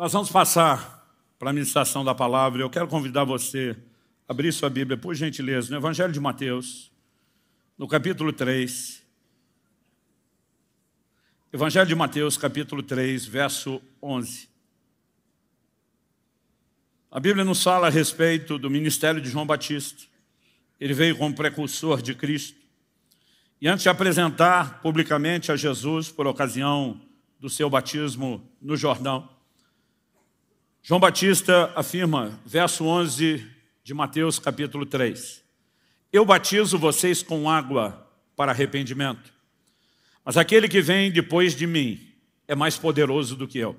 Nós vamos passar para a ministração da palavra. Eu quero convidar você a abrir sua Bíblia, por gentileza, no Evangelho de Mateus, no capítulo 3. Evangelho de Mateus, capítulo 3, verso 11. A Bíblia nos fala a respeito do ministério de João Batista. Ele veio como precursor de Cristo. E antes de apresentar publicamente a Jesus por ocasião do seu batismo no Jordão, João Batista afirma, verso 11 de Mateus capítulo 3, Eu batizo vocês com água para arrependimento, mas aquele que vem depois de mim é mais poderoso do que eu,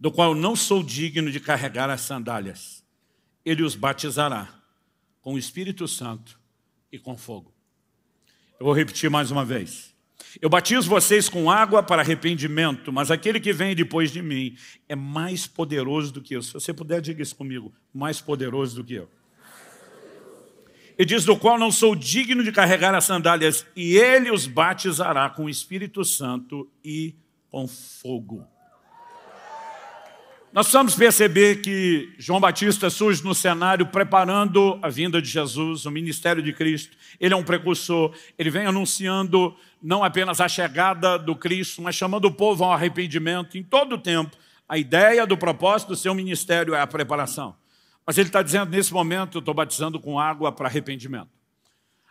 do qual não sou digno de carregar as sandálias. Ele os batizará com o Espírito Santo e com fogo. Eu vou repetir mais uma vez. Eu batizo vocês com água para arrependimento, mas aquele que vem depois de mim é mais poderoso do que eu. Se você puder, diga isso comigo: mais poderoso do que eu. E diz: do qual não sou digno de carregar as sandálias, e ele os batizará com o Espírito Santo e com fogo. Nós precisamos perceber que João Batista é surge no cenário preparando a vinda de Jesus, o ministério de Cristo. Ele é um precursor, ele vem anunciando não apenas a chegada do Cristo, mas chamando o povo ao arrependimento em todo o tempo. A ideia do propósito do seu ministério é a preparação. Mas ele está dizendo, nesse momento, eu estou batizando com água para arrependimento.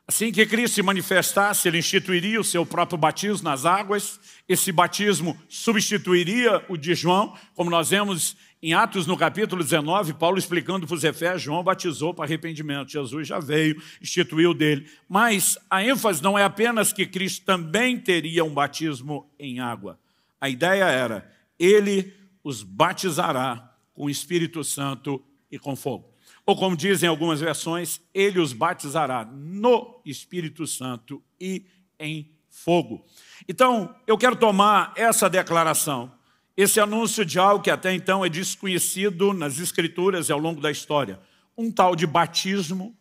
Assim que Cristo se manifestasse, ele instituiria o seu próprio batismo nas águas. Esse batismo substituiria o de João, como nós vemos em Atos, no capítulo 19, Paulo explicando para os Efésios, João batizou para arrependimento. Jesus já veio, instituiu dele. Mas a ênfase não é apenas que Cristo também teria um batismo em água. A ideia era, ele os batizará com o Espírito Santo e com fogo. Ou como dizem algumas versões, ele os batizará no Espírito Santo e em fogo. Então, eu quero tomar essa declaração esse anúncio de algo que até então é desconhecido nas escrituras e ao longo da história. Um tal de batismo,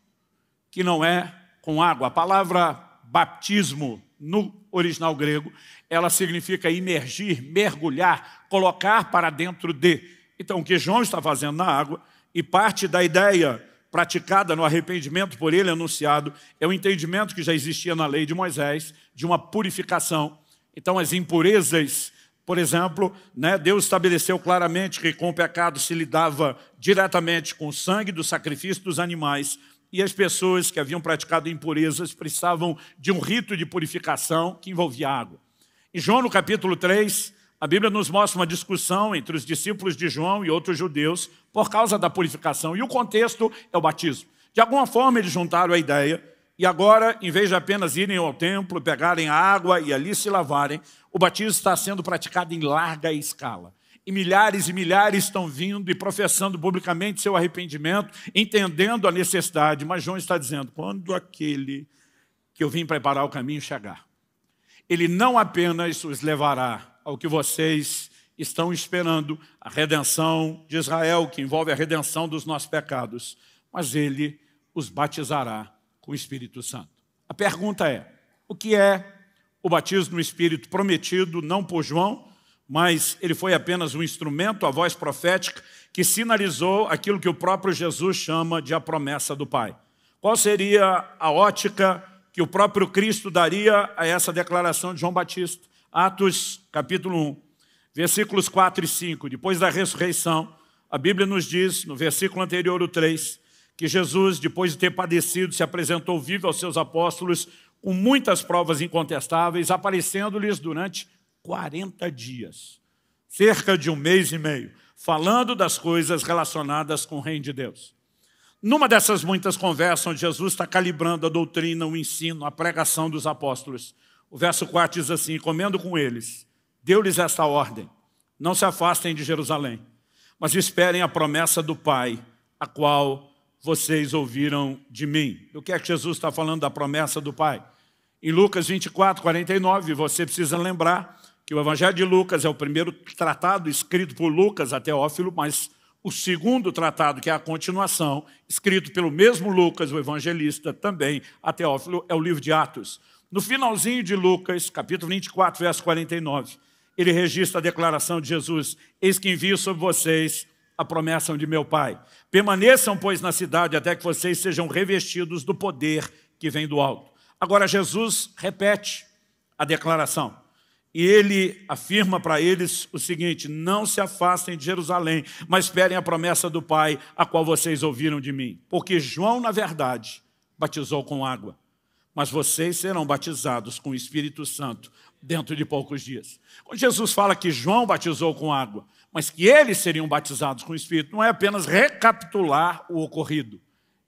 que não é com água. A palavra batismo no original grego, ela significa imergir, mergulhar, colocar para dentro de. Então, o que João está fazendo na água, e parte da ideia praticada no arrependimento por ele anunciado, é o entendimento que já existia na lei de Moisés, de uma purificação. Então, as impurezas por exemplo, né, Deus estabeleceu claramente que com o pecado se lidava diretamente com o sangue do sacrifício dos animais e as pessoas que haviam praticado impurezas precisavam de um rito de purificação que envolvia água. Em João, no capítulo 3, a Bíblia nos mostra uma discussão entre os discípulos de João e outros judeus por causa da purificação. E o contexto é o batismo. De alguma forma, eles juntaram a ideia e agora, em vez de apenas irem ao templo, pegarem a água e ali se lavarem, o batismo está sendo praticado em larga escala. E milhares e milhares estão vindo e professando publicamente seu arrependimento, entendendo a necessidade. Mas João está dizendo, quando aquele que eu vim preparar o caminho chegar, ele não apenas os levará ao que vocês estão esperando, a redenção de Israel, que envolve a redenção dos nossos pecados, mas ele os batizará com o Espírito Santo. A pergunta é: o que é o batismo no Espírito prometido não por João, mas ele foi apenas um instrumento, a voz profética, que sinalizou aquilo que o próprio Jesus chama de a promessa do Pai. Qual seria a ótica que o próprio Cristo daria a essa declaração de João Batista? Atos capítulo 1, versículos 4 e 5. Depois da ressurreição, a Bíblia nos diz, no versículo anterior, o 3, que Jesus, depois de ter padecido, se apresentou vivo aos seus apóstolos com muitas provas incontestáveis, aparecendo-lhes durante 40 dias, cerca de um mês e meio, falando das coisas relacionadas com o reino de Deus. Numa dessas muitas conversas, onde Jesus está calibrando a doutrina, o ensino, a pregação dos apóstolos, o verso 4 diz assim, comendo com eles, deu-lhes esta ordem, não se afastem de Jerusalém, mas esperem a promessa do Pai, a qual vocês ouviram de mim. O que é que Jesus está falando da promessa do Pai? Em Lucas 24, 49, você precisa lembrar que o Evangelho de Lucas é o primeiro tratado escrito por Lucas a Teófilo, mas o segundo tratado, que é a continuação, escrito pelo mesmo Lucas, o evangelista, também a Teófilo, é o livro de Atos. No finalzinho de Lucas, capítulo 24, verso 49, ele registra a declaração de Jesus, eis que envio sobre vocês a promessa de meu Pai. Permaneçam, pois, na cidade até que vocês sejam revestidos do poder que vem do alto. Agora, Jesus repete a declaração. E ele afirma para eles o seguinte, não se afastem de Jerusalém, mas esperem a promessa do Pai, a qual vocês ouviram de mim. Porque João, na verdade, batizou com água, mas vocês serão batizados com o Espírito Santo dentro de poucos dias. Quando Jesus fala que João batizou com água, mas que eles seriam batizados com o Espírito, não é apenas recapitular o ocorrido,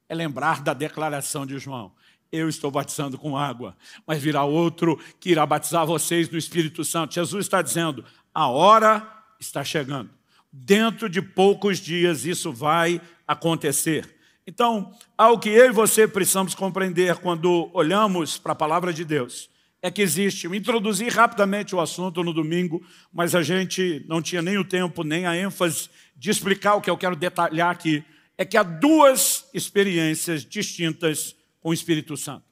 é lembrar da declaração de João. Eu estou batizando com água, mas virá outro que irá batizar vocês no Espírito Santo. Jesus está dizendo: a hora está chegando. Dentro de poucos dias isso vai acontecer. Então, algo que eu e você precisamos compreender quando olhamos para a palavra de Deus é que existe. Eu introduzi rapidamente o assunto no domingo, mas a gente não tinha nem o tempo, nem a ênfase de explicar o que eu quero detalhar aqui. É que há duas experiências distintas com o Espírito Santo.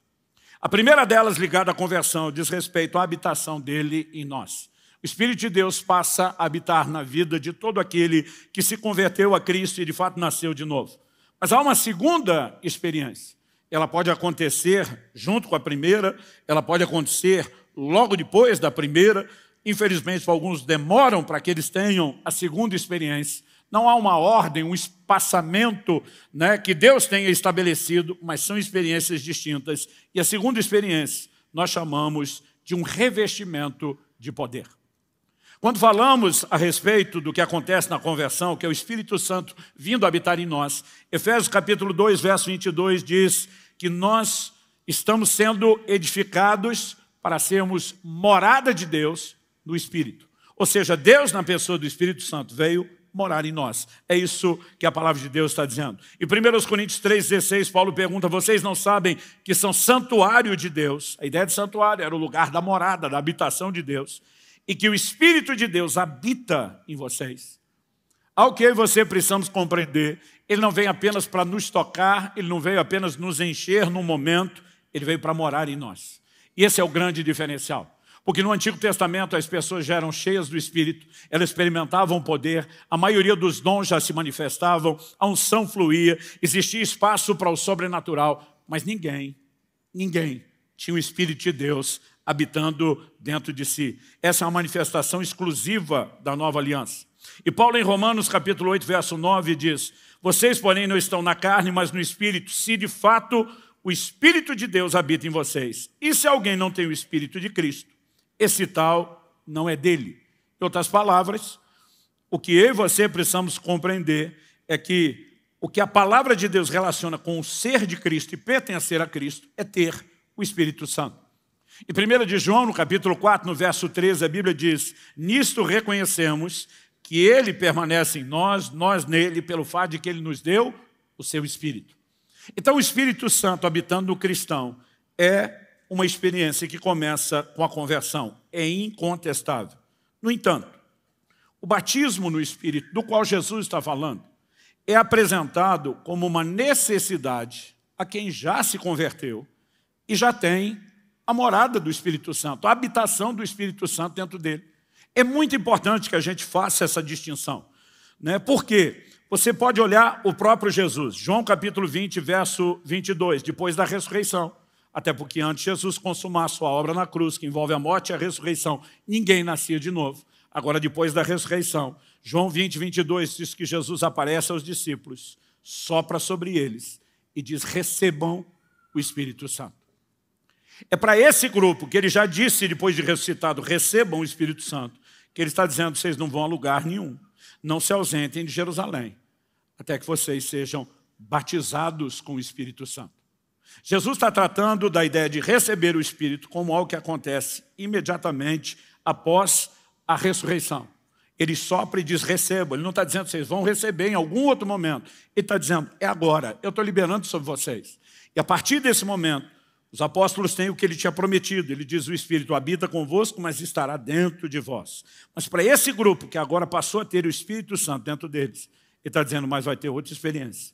A primeira delas, ligada à conversão, diz respeito à habitação dele em nós. O Espírito de Deus passa a habitar na vida de todo aquele que se converteu a Cristo e de fato nasceu de novo. Mas há uma segunda experiência ela pode acontecer junto com a primeira, ela pode acontecer logo depois da primeira. Infelizmente, alguns demoram para que eles tenham a segunda experiência. Não há uma ordem, um espaçamento né, que Deus tenha estabelecido, mas são experiências distintas. E a segunda experiência nós chamamos de um revestimento de poder. Quando falamos a respeito do que acontece na conversão, que é o Espírito Santo vindo habitar em nós, Efésios capítulo 2, verso 22 diz que nós estamos sendo edificados para sermos morada de Deus no Espírito. Ou seja, Deus, na pessoa do Espírito Santo, veio morar em nós. É isso que a palavra de Deus está dizendo. Em 1 Coríntios 3,16, Paulo pergunta, vocês não sabem que são santuário de Deus? A ideia de santuário era o lugar da morada, da habitação de Deus. E que o Espírito de Deus habita em vocês. Ao que eu e você precisamos compreender ele não vem apenas para nos tocar, ele não veio apenas nos encher num momento, ele veio para morar em nós. E esse é o grande diferencial. Porque no Antigo Testamento as pessoas já eram cheias do Espírito, elas experimentavam poder, a maioria dos dons já se manifestavam, a unção fluía, existia espaço para o sobrenatural, mas ninguém, ninguém tinha o Espírito de Deus habitando dentro de si. Essa é uma manifestação exclusiva da nova aliança. E Paulo, em Romanos, capítulo 8, verso 9, diz, Vocês, porém, não estão na carne, mas no Espírito, se de fato o Espírito de Deus habita em vocês. E se alguém não tem o Espírito de Cristo, esse tal não é dele. Em outras palavras, o que eu e você precisamos compreender é que o que a palavra de Deus relaciona com o ser de Cristo e pertencer a Cristo é ter o Espírito Santo. Em 1 de João, no capítulo 4, no verso 13, a Bíblia diz: Nisto reconhecemos que ele permanece em nós, nós nele, pelo fato de que ele nos deu o seu Espírito. Então, o Espírito Santo habitando no cristão é uma experiência que começa com a conversão, é incontestável. No entanto, o batismo no Espírito, do qual Jesus está falando, é apresentado como uma necessidade a quem já se converteu e já tem a morada do Espírito Santo, a habitação do Espírito Santo dentro dele. É muito importante que a gente faça essa distinção. Né? Por quê? Você pode olhar o próprio Jesus, João capítulo 20, verso 22, depois da ressurreição. Até porque antes Jesus consumar sua obra na cruz, que envolve a morte e a ressurreição, ninguém nascia de novo. Agora, depois da ressurreição, João 20, 22 diz que Jesus aparece aos discípulos, sopra sobre eles e diz: recebam o Espírito Santo. É para esse grupo que ele já disse, depois de ressuscitado, recebam o Espírito Santo, que ele está dizendo: vocês não vão a lugar nenhum, não se ausentem de Jerusalém, até que vocês sejam batizados com o Espírito Santo. Jesus está tratando da ideia de receber o Espírito como algo que acontece imediatamente após a ressurreição. Ele sopra e diz: recebam. Ele não está dizendo vocês vão receber em algum outro momento. Ele está dizendo: é agora, eu estou liberando sobre vocês. E a partir desse momento, os apóstolos têm o que ele tinha prometido. Ele diz: O Espírito habita convosco, mas estará dentro de vós. Mas para esse grupo que agora passou a ter o Espírito Santo dentro deles, ele está dizendo: Mas vai ter outra experiência.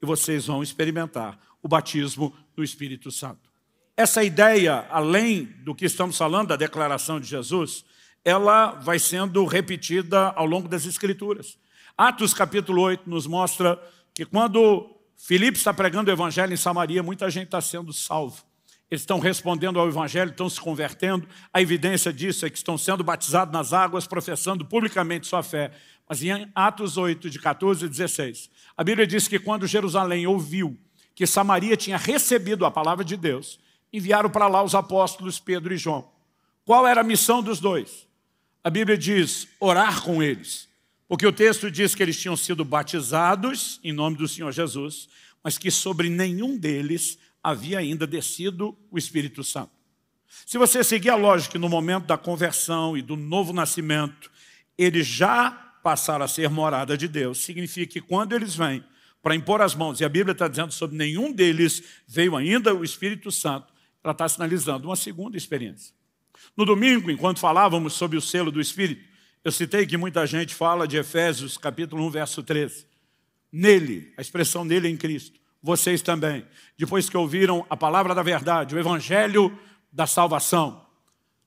E vocês vão experimentar o batismo do Espírito Santo. Essa ideia, além do que estamos falando, da declaração de Jesus, ela vai sendo repetida ao longo das Escrituras. Atos capítulo 8 nos mostra que quando Filipe está pregando o evangelho em Samaria, muita gente está sendo salvo eles estão respondendo ao Evangelho, estão se convertendo. A evidência disso é que estão sendo batizados nas águas, professando publicamente sua fé. Mas em Atos 8, de 14 e 16, a Bíblia diz que quando Jerusalém ouviu que Samaria tinha recebido a palavra de Deus, enviaram para lá os apóstolos Pedro e João. Qual era a missão dos dois? A Bíblia diz orar com eles, porque o texto diz que eles tinham sido batizados em nome do Senhor Jesus, mas que sobre nenhum deles havia ainda descido o Espírito Santo. Se você seguir a lógica, no momento da conversão e do novo nascimento, eles já passaram a ser morada de Deus, significa que quando eles vêm para impor as mãos, e a Bíblia está dizendo sobre nenhum deles veio ainda o Espírito Santo, ela está sinalizando uma segunda experiência. No domingo, enquanto falávamos sobre o selo do Espírito, eu citei que muita gente fala de Efésios capítulo 1, verso 13. Nele, a expressão nele é em Cristo vocês também, depois que ouviram a palavra da verdade, o evangelho da salvação,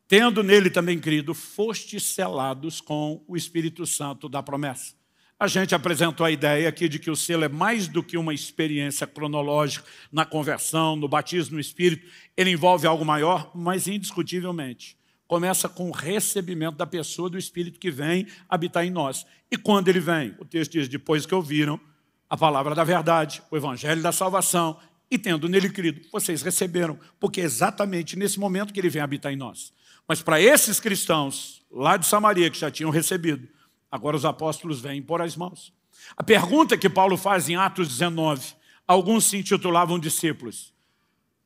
tendo nele também crido, fostes selados com o Espírito Santo da promessa. A gente apresentou a ideia aqui de que o selo é mais do que uma experiência cronológica na conversão, no batismo no Espírito, ele envolve algo maior, mas indiscutivelmente começa com o recebimento da pessoa do Espírito que vem habitar em nós. E quando ele vem, o texto diz, depois que ouviram a palavra da verdade, o evangelho da salvação, e tendo nele crido, vocês receberam, porque é exatamente nesse momento que ele vem habitar em nós. Mas para esses cristãos lá de Samaria que já tinham recebido, agora os apóstolos vêm pôr as mãos. A pergunta que Paulo faz em Atos 19, alguns se intitulavam discípulos.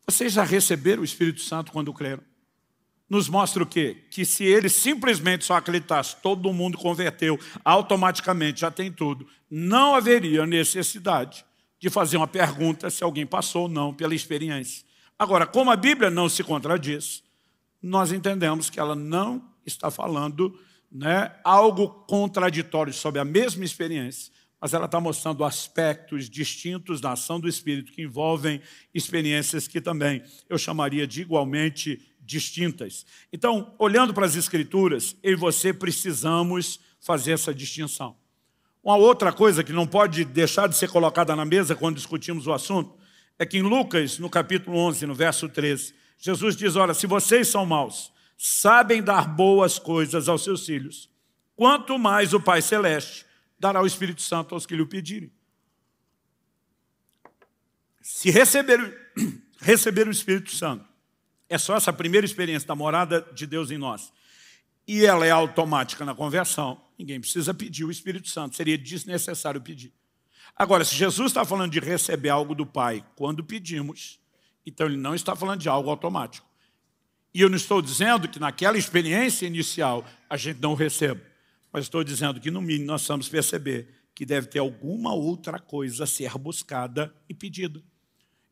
Vocês já receberam o Espírito Santo quando creram? nos mostra o quê? Que se ele simplesmente só acreditasse, todo mundo converteu automaticamente, já tem tudo, não haveria necessidade de fazer uma pergunta se alguém passou ou não pela experiência. Agora, como a Bíblia não se contradiz, nós entendemos que ela não está falando né, algo contraditório sobre a mesma experiência, mas ela está mostrando aspectos distintos da ação do Espírito que envolvem experiências que também eu chamaria de igualmente distintas. Então, olhando para as Escrituras, eu e você precisamos fazer essa distinção. Uma outra coisa que não pode deixar de ser colocada na mesa quando discutimos o assunto é que em Lucas, no capítulo 11, no verso 13, Jesus diz: Olha, se vocês são maus, sabem dar boas coisas aos seus filhos, quanto mais o Pai Celeste dará o Espírito Santo aos que lhe o pedirem. Se receber, receber o Espírito Santo é só essa primeira experiência da morada de Deus em nós. E ela é automática na conversão. Ninguém precisa pedir o Espírito Santo. Seria desnecessário pedir. Agora, se Jesus está falando de receber algo do Pai quando pedimos, então ele não está falando de algo automático. E eu não estou dizendo que naquela experiência inicial a gente não receba, mas estou dizendo que no mínimo nós vamos perceber que deve ter alguma outra coisa a ser buscada e pedida.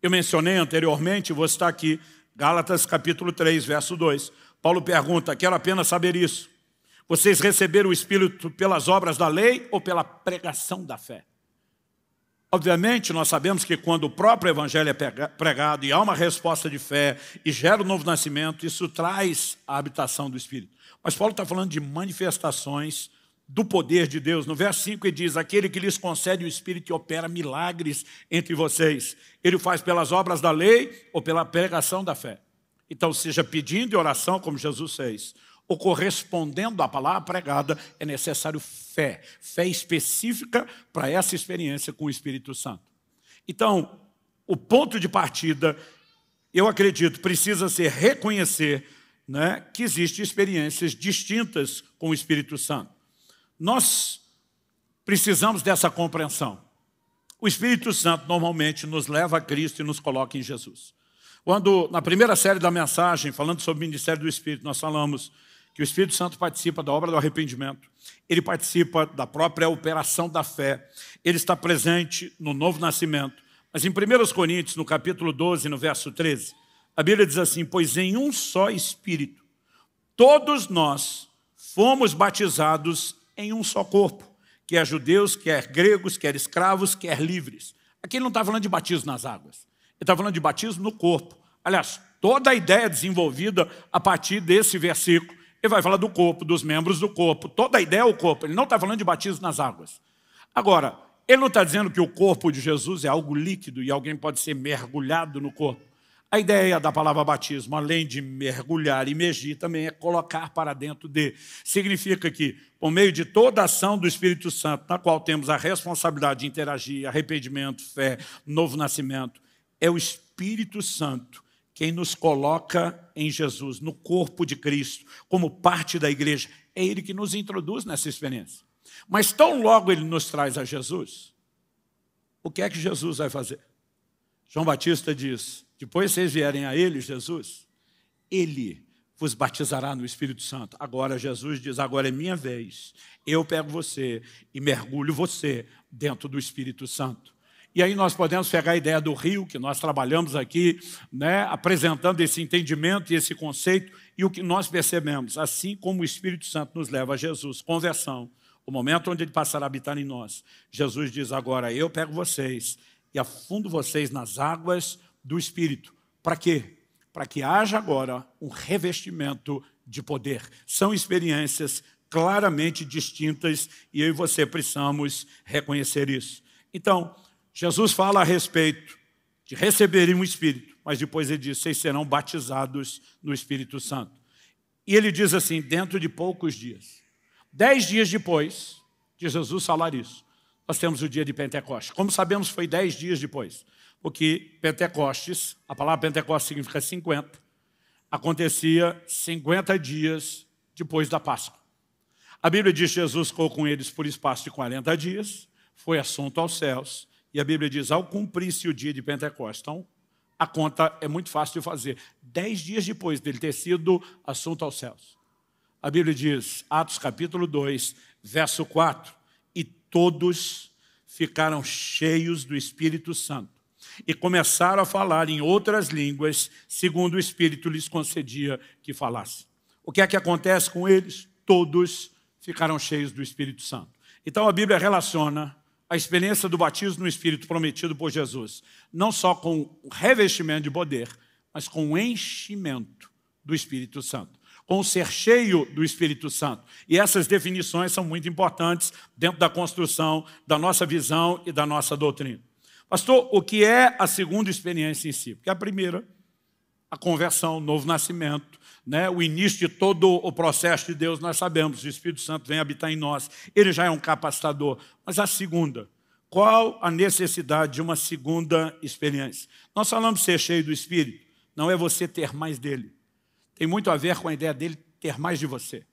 Eu mencionei anteriormente, vou estar aqui Gálatas capítulo 3, verso 2. Paulo pergunta, quero apenas saber isso. Vocês receberam o Espírito pelas obras da lei ou pela pregação da fé? Obviamente, nós sabemos que quando o próprio Evangelho é pregado e há uma resposta de fé e gera o um novo nascimento, isso traz a habitação do Espírito. Mas Paulo está falando de manifestações do poder de Deus. No verso 5 ele diz: Aquele que lhes concede o Espírito e opera milagres entre vocês. Ele faz pelas obras da lei ou pela pregação da fé. Então, seja pedindo e oração, como Jesus fez, ou correspondendo à palavra pregada, é necessário fé, fé específica para essa experiência com o Espírito Santo. Então, o ponto de partida, eu acredito, precisa ser reconhecer né, que existem experiências distintas com o Espírito Santo. Nós precisamos dessa compreensão. O Espírito Santo normalmente nos leva a Cristo e nos coloca em Jesus. Quando, na primeira série da mensagem, falando sobre o ministério do Espírito, nós falamos que o Espírito Santo participa da obra do arrependimento, ele participa da própria operação da fé, ele está presente no novo nascimento. Mas em 1 Coríntios, no capítulo 12, no verso 13, a Bíblia diz assim: Pois em um só Espírito, todos nós fomos batizados em um só corpo, quer judeus, quer gregos, quer escravos, quer livres. Aqui ele não está falando de batismo nas águas, ele está falando de batismo no corpo. Aliás, toda a ideia é desenvolvida a partir desse versículo, ele vai falar do corpo, dos membros do corpo, toda a ideia é o corpo, ele não está falando de batismo nas águas. Agora, ele não está dizendo que o corpo de Jesus é algo líquido e alguém pode ser mergulhado no corpo. A ideia da palavra batismo, além de mergulhar e mergir, também é colocar para dentro de. Significa que, por meio de toda a ação do Espírito Santo, na qual temos a responsabilidade de interagir, arrependimento, fé, novo nascimento, é o Espírito Santo quem nos coloca em Jesus, no corpo de Cristo, como parte da igreja. É Ele que nos introduz nessa experiência. Mas tão logo Ele nos traz a Jesus, o que é que Jesus vai fazer? João Batista diz: Depois vocês vierem a ele, Jesus, ele vos batizará no Espírito Santo. Agora Jesus diz: agora é minha vez. Eu pego você e mergulho você dentro do Espírito Santo. E aí nós podemos pegar a ideia do rio que nós trabalhamos aqui, né, apresentando esse entendimento e esse conceito e o que nós percebemos, assim como o Espírito Santo nos leva a Jesus, conversão, o momento onde ele passará a habitar em nós. Jesus diz agora: eu pego vocês afundo vocês nas águas do Espírito. Para quê? Para que haja agora um revestimento de poder. São experiências claramente distintas e eu e você precisamos reconhecer isso. Então, Jesus fala a respeito de receberem o Espírito, mas depois ele diz: vocês serão batizados no Espírito Santo. E ele diz assim: dentro de poucos dias. Dez dias depois de Jesus falar isso, nós temos o dia de Pentecostes. Como sabemos, foi dez dias depois, porque Pentecostes, a palavra Pentecostes significa 50, acontecia 50 dias depois da Páscoa. A Bíblia diz que Jesus ficou com eles por espaço de 40 dias, foi assunto aos céus, e a Bíblia diz, ao cumprir-se o dia de Pentecostes, então a conta é muito fácil de fazer. Dez dias depois dele ter sido assunto aos céus. A Bíblia diz, Atos capítulo 2, verso 4, todos ficaram cheios do Espírito Santo e começaram a falar em outras línguas, segundo o Espírito lhes concedia que falasse. O que é que acontece com eles? Todos ficaram cheios do Espírito Santo. Então a Bíblia relaciona a experiência do batismo no Espírito prometido por Jesus, não só com o revestimento de poder, mas com o enchimento do Espírito Santo com ser cheio do Espírito Santo. E essas definições são muito importantes dentro da construção da nossa visão e da nossa doutrina. Pastor, o que é a segunda experiência em si? Porque a primeira, a conversão, o novo nascimento, né? o início de todo o processo de Deus, nós sabemos, o Espírito Santo vem habitar em nós, ele já é um capacitador. Mas a segunda, qual a necessidade de uma segunda experiência? Nós falamos ser cheio do Espírito, não é você ter mais dele, tem muito a ver com a ideia dele ter mais de você.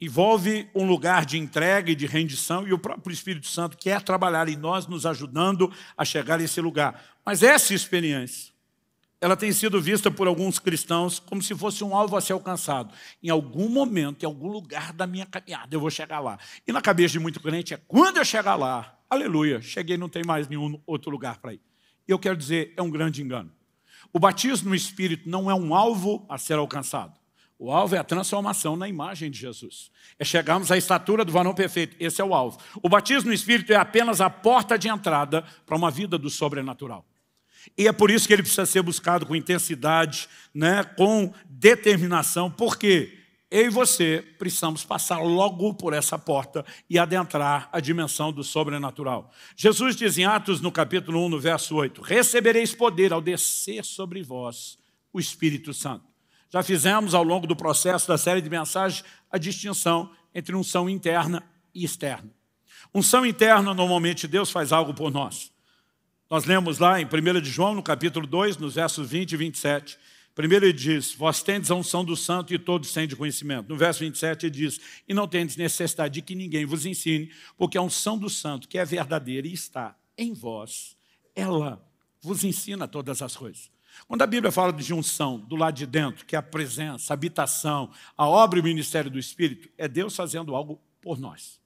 Envolve um lugar de entrega e de rendição, e o próprio Espírito Santo quer trabalhar em nós, nos ajudando a chegar a esse lugar. Mas essa experiência, ela tem sido vista por alguns cristãos como se fosse um alvo a ser alcançado. Em algum momento, em algum lugar da minha caminhada, eu vou chegar lá. E na cabeça de muito crente é quando eu chegar lá, aleluia, cheguei, não tem mais nenhum outro lugar para ir. Eu quero dizer, é um grande engano. O batismo no Espírito não é um alvo a ser alcançado. O alvo é a transformação na imagem de Jesus. É chegarmos à estatura do varão perfeito. Esse é o alvo. O batismo no Espírito é apenas a porta de entrada para uma vida do sobrenatural. E é por isso que ele precisa ser buscado com intensidade, né, com determinação. Por quê? eu e você precisamos passar logo por essa porta e adentrar a dimensão do sobrenatural. Jesus diz em Atos, no capítulo 1, no verso 8: Recebereis poder ao descer sobre vós o Espírito Santo. Já fizemos ao longo do processo da série de mensagens a distinção entre unção interna e externa. Unção interna, normalmente Deus faz algo por nós. Nós lemos lá em 1 João, no capítulo 2, nos versos 20 e 27 Primeiro ele diz, vós tendes a unção do santo e todos tendes de conhecimento. No verso 27 ele diz, e não tendes necessidade de que ninguém vos ensine, porque a unção do santo, que é verdadeira e está em vós, ela vos ensina todas as coisas. Quando a Bíblia fala de unção, do lado de dentro, que é a presença, a habitação, a obra e o ministério do Espírito, é Deus fazendo algo por nós.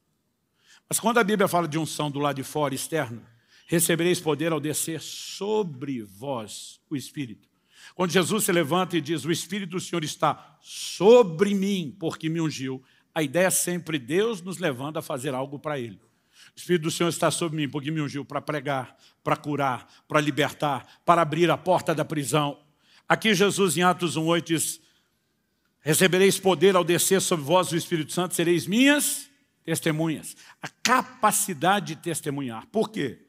Mas quando a Bíblia fala de unção do lado de fora, externo, recebereis poder ao descer sobre vós o Espírito quando Jesus se levanta e diz: O Espírito do Senhor está sobre mim, porque me ungiu, a ideia é sempre Deus nos levando a fazer algo para Ele. O Espírito do Senhor está sobre mim, porque me ungiu para pregar, para curar, para libertar, para abrir a porta da prisão. Aqui Jesus, em Atos 8, diz: Recebereis poder ao descer sobre vós o Espírito Santo, sereis minhas testemunhas. A capacidade de testemunhar. Por quê?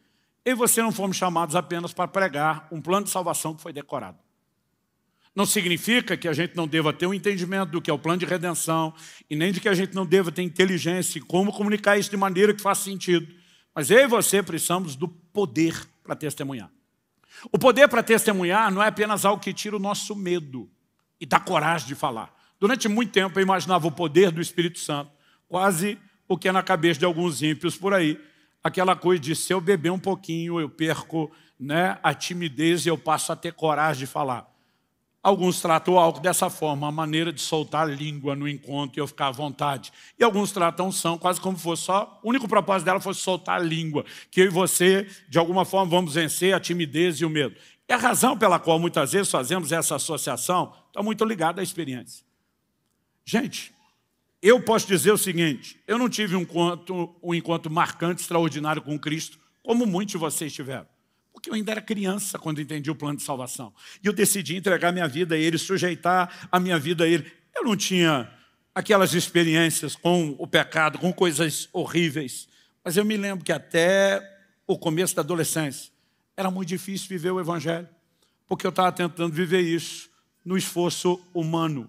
Eu e você não fomos chamados apenas para pregar um plano de salvação que foi decorado. Não significa que a gente não deva ter um entendimento do que é o plano de redenção e nem de que a gente não deva ter inteligência em como comunicar isso de maneira que faça sentido. Mas eu e você precisamos do poder para testemunhar. O poder para testemunhar não é apenas algo que tira o nosso medo e dá coragem de falar. Durante muito tempo eu imaginava o poder do Espírito Santo, quase o que é na cabeça de alguns ímpios por aí, aquela coisa de se eu beber um pouquinho eu perco né, a timidez e eu passo a ter coragem de falar. Alguns tratam o álcool dessa forma, a maneira de soltar a língua no encontro e eu ficar à vontade. E alguns tratam são quase como se fosse só, o único propósito dela fosse soltar a língua, que eu e você, de alguma forma, vamos vencer a timidez e o medo. E a razão pela qual muitas vezes fazemos essa associação está muito ligada à experiência. Gente, eu posso dizer o seguinte, eu não tive um encontro, um encontro marcante, extraordinário com Cristo, como muitos de vocês tiveram. Porque eu ainda era criança quando entendi o plano de salvação. E eu decidi entregar minha vida a Ele, sujeitar a minha vida a Ele. Eu não tinha aquelas experiências com o pecado, com coisas horríveis. Mas eu me lembro que até o começo da adolescência era muito difícil viver o Evangelho, porque eu estava tentando viver isso no esforço humano.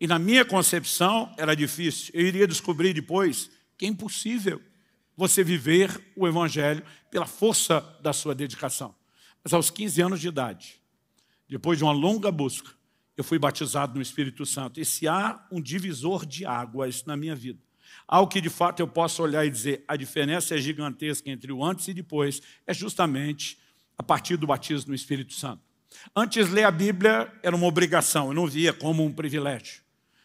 E na minha concepção era difícil. Eu iria descobrir depois que é impossível você viver o Evangelho pela força da sua dedicação. Mas aos 15 anos de idade, depois de uma longa busca, eu fui batizado no Espírito Santo. E se há um divisor de águas na minha vida, algo que de fato eu posso olhar e dizer a diferença é gigantesca entre o antes e depois, é justamente a partir do batismo no Espírito Santo. Antes, ler a Bíblia era uma obrigação, eu não via como um privilégio.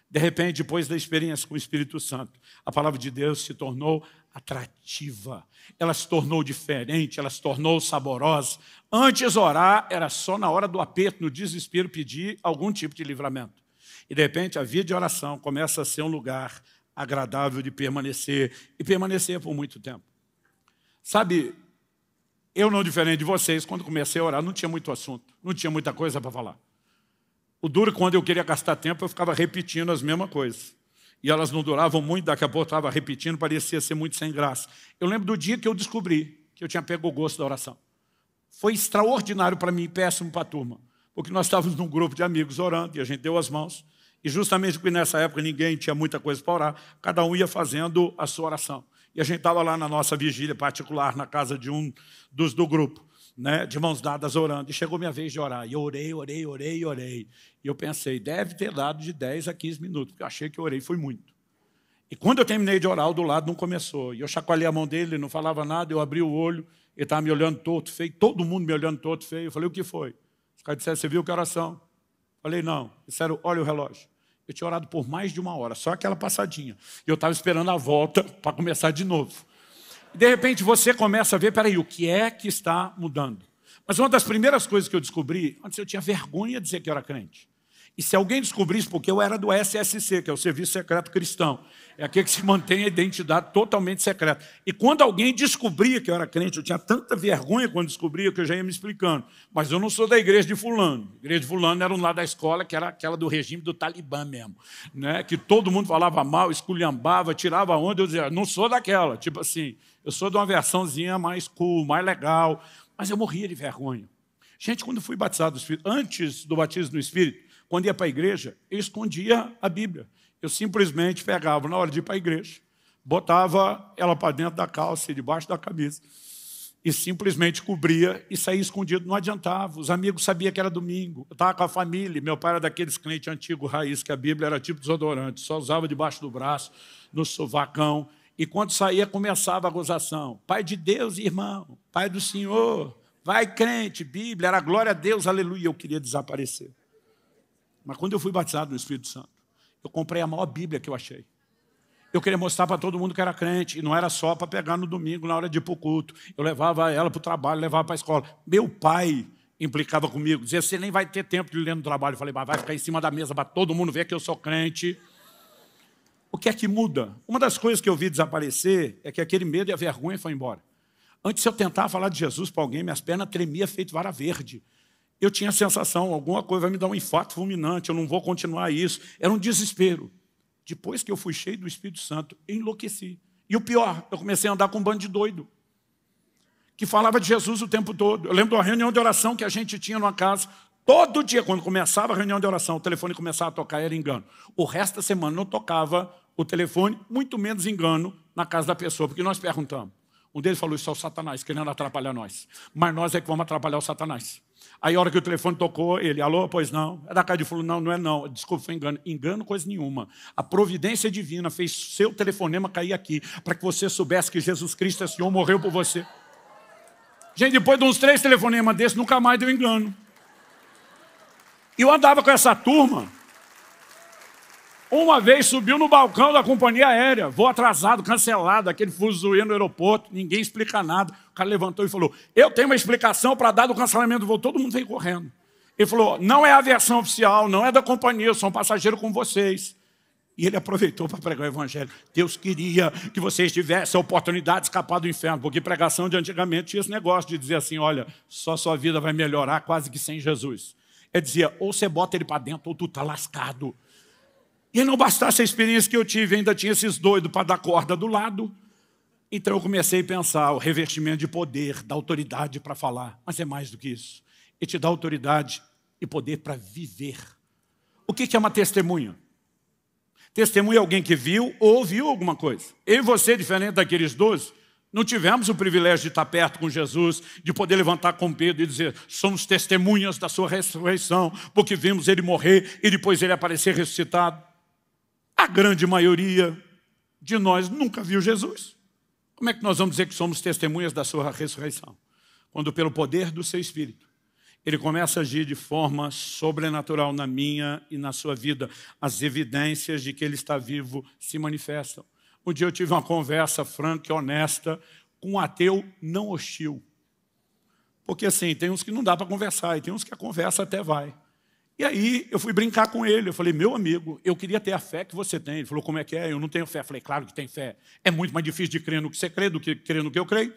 De repente, depois da experiência com o Espírito Santo, a palavra de Deus se tornou atrativa, ela se tornou diferente, ela se tornou saborosa. Antes orar era só na hora do aperto, no desespero, pedir algum tipo de livramento. E de repente a vida de oração começa a ser um lugar agradável de permanecer, e permanecer por muito tempo. Sabe, eu não diferente de vocês, quando comecei a orar, não tinha muito assunto, não tinha muita coisa para falar. O duro, quando eu queria gastar tempo, eu ficava repetindo as mesmas coisas. E elas não duravam muito, daqui a pouco estava repetindo, parecia ser muito sem graça. Eu lembro do dia que eu descobri que eu tinha pego o gosto da oração. Foi extraordinário para mim, péssimo para a turma, porque nós estávamos num grupo de amigos orando e a gente deu as mãos. E justamente porque nessa época ninguém tinha muita coisa para orar, cada um ia fazendo a sua oração. E a gente estava lá na nossa vigília particular, na casa de um dos do grupo né, de mãos dadas orando. E chegou minha vez de orar. E eu orei, orei, orei, orei. E eu pensei, deve ter dado de 10 a 15 minutos, porque eu achei que eu orei, foi muito. E quando eu terminei de orar, o do lado não começou. E eu chacoalhei a mão dele, não falava nada, eu abri o olho, ele estava me olhando torto, feio, todo mundo me olhando torto, feio. Eu falei, o que foi? Os caras disseram, você viu que oração? Falei, não. Disseram, olha o relógio. Eu tinha orado por mais de uma hora, só aquela passadinha. E eu estava esperando a volta para começar de novo. De repente você começa a ver, peraí, o que é que está mudando? Mas uma das primeiras coisas que eu descobri, antes eu tinha vergonha de dizer que eu era crente. E se alguém descobrisse, porque eu era do SSC, que é o Serviço Secreto Cristão, é aquele que se mantém a identidade totalmente secreta. E quando alguém descobria que eu era crente, eu tinha tanta vergonha quando descobria que eu já ia me explicando. Mas eu não sou da igreja de fulano. A igreja de fulano era um lá da escola, que era aquela do regime do Talibã mesmo. Né? Que todo mundo falava mal, esculhambava, tirava onda. Eu dizia, não sou daquela. Tipo assim, eu sou de uma versãozinha mais cool, mais legal. Mas eu morria de vergonha. Gente, quando fui batizado, antes do batismo no Espírito, quando ia para a igreja, eu escondia a Bíblia. Eu simplesmente pegava na hora de ir para a igreja, botava ela para dentro da calça e debaixo da camisa e simplesmente cobria e saía escondido, não adiantava. Os amigos sabiam que era domingo, eu estava com a família, meu pai era daqueles crentes antigos raiz, que a Bíblia era tipo desodorante, só usava debaixo do braço, no sovacão, e quando saía começava a gozação. Pai de Deus, irmão, Pai do Senhor, vai crente, Bíblia, era glória a Deus, aleluia, eu queria desaparecer. Mas quando eu fui batizado no Espírito Santo, eu comprei a maior Bíblia que eu achei. Eu queria mostrar para todo mundo que era crente, e não era só para pegar no domingo, na hora de ir para o culto. Eu levava ela para o trabalho, levava para a escola. Meu pai implicava comigo, dizia, você nem vai ter tempo de ler no trabalho. Eu falei, mas vai ficar em cima da mesa para todo mundo ver que eu sou crente. O que é que muda? Uma das coisas que eu vi desaparecer é que aquele medo e a vergonha foi embora. Antes, se eu tentar falar de Jesus para alguém, minhas pernas tremiam feito vara verde eu tinha a sensação, alguma coisa vai me dar um infarto fulminante, eu não vou continuar isso. Era um desespero. Depois que eu fui cheio do Espírito Santo, eu enlouqueci. E o pior, eu comecei a andar com um bando de doido, que falava de Jesus o tempo todo. Eu lembro de uma reunião de oração que a gente tinha numa casa, todo dia, quando começava a reunião de oração, o telefone começava a tocar, era engano. O resto da semana não tocava o telefone, muito menos engano, na casa da pessoa, porque nós perguntamos, um deles falou: Isso é o Satanás querendo atrapalhar nós. Mas nós é que vamos atrapalhar o Satanás. Aí, a hora que o telefone tocou, ele: Alô, pois não? É da casa de Fulano? Não, não é não. Desculpa, foi engano. Engano coisa nenhuma. A providência divina fez seu telefonema cair aqui, para que você soubesse que Jesus Cristo, é Senhor, morreu por você. Gente, depois de uns três telefonemas desses, nunca mais deu engano. E eu andava com essa turma. Uma vez subiu no balcão da companhia aérea, voo atrasado, cancelado, aquele fuzuê no aeroporto, ninguém explica nada. O cara levantou e falou: Eu tenho uma explicação para dar do cancelamento do voo. Todo mundo veio correndo. Ele falou: Não é a aviação oficial, não é da companhia, eu sou um passageiro com vocês. E ele aproveitou para pregar o evangelho. Deus queria que vocês tivessem a oportunidade de escapar do inferno, porque pregação de antigamente tinha esse negócio de dizer assim: Olha, só sua vida vai melhorar quase que sem Jesus. Ele é dizia: Ou você bota ele para dentro, ou tu está lascado. E não bastasse a experiência que eu tive, ainda tinha esses doidos para dar corda do lado. Então eu comecei a pensar o revertimento de poder, da autoridade para falar. Mas é mais do que isso. E te dá autoridade e poder para viver. O que é uma testemunha? Testemunha é alguém que viu ou ouviu alguma coisa. Eu e você, diferente daqueles doze, não tivemos o privilégio de estar perto com Jesus, de poder levantar com Pedro e dizer: somos testemunhas da sua ressurreição, porque vimos ele morrer e depois ele aparecer ressuscitado. A grande maioria de nós nunca viu Jesus. Como é que nós vamos dizer que somos testemunhas da sua ressurreição? Quando, pelo poder do seu Espírito, ele começa a agir de forma sobrenatural na minha e na sua vida. As evidências de que ele está vivo se manifestam. Um dia eu tive uma conversa franca e honesta com um ateu não hostil. Porque assim, tem uns que não dá para conversar, e tem uns que a conversa até vai. E aí eu fui brincar com ele. Eu falei, meu amigo, eu queria ter a fé que você tem. Ele falou, como é que é? Eu não tenho fé. Eu falei, claro que tem fé. É muito mais difícil de crer no que você crê do que crer no que eu creio.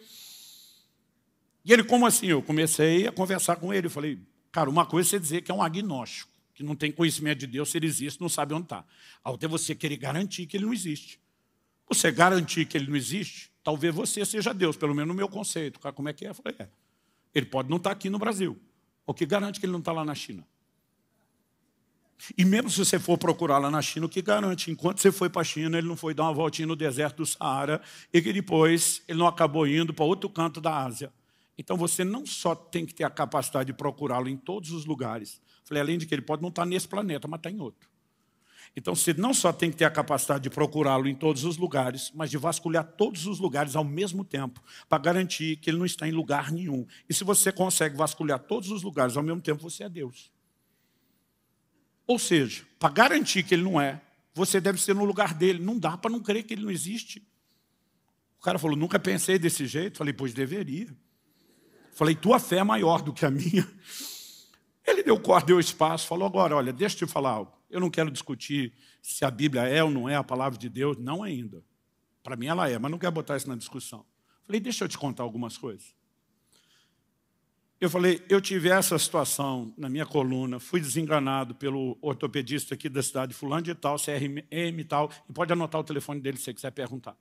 E ele, como assim? Eu comecei a conversar com ele. Eu falei, cara, uma coisa é você dizer que é um agnóstico, que não tem conhecimento de Deus, se ele existe, não sabe onde está. Até você querer garantir que ele não existe. Você garantir que ele não existe, talvez você seja Deus, pelo menos no meu conceito. Cara, como é que é? Eu falei, é. Ele pode não estar tá aqui no Brasil. O que garante que ele não está lá na China? E mesmo se você for procurar lá na China, o que garante? Enquanto você foi para a China, ele não foi dar uma voltinha no deserto do Saara e que depois ele não acabou indo para outro canto da Ásia. Então você não só tem que ter a capacidade de procurá-lo em todos os lugares, falei, além de que ele pode não estar tá nesse planeta, mas está em outro. Então você não só tem que ter a capacidade de procurá-lo em todos os lugares, mas de vasculhar todos os lugares ao mesmo tempo, para garantir que ele não está em lugar nenhum. E se você consegue vasculhar todos os lugares ao mesmo tempo, você é Deus. Ou seja, para garantir que ele não é, você deve ser no lugar dele. Não dá para não crer que ele não existe. O cara falou: nunca pensei desse jeito. Falei: pois deveria. Falei: tua fé é maior do que a minha. Ele deu corda, deu espaço, falou: agora, olha, deixa eu te falar algo. Eu não quero discutir se a Bíblia é ou não é a palavra de Deus, não ainda. Para mim ela é, mas não quero botar isso na discussão. Falei: deixa eu te contar algumas coisas. Eu falei, eu tive essa situação na minha coluna, fui desenganado pelo ortopedista aqui da cidade, fulano de tal, CRM e tal, e pode anotar o telefone dele se você quiser perguntar.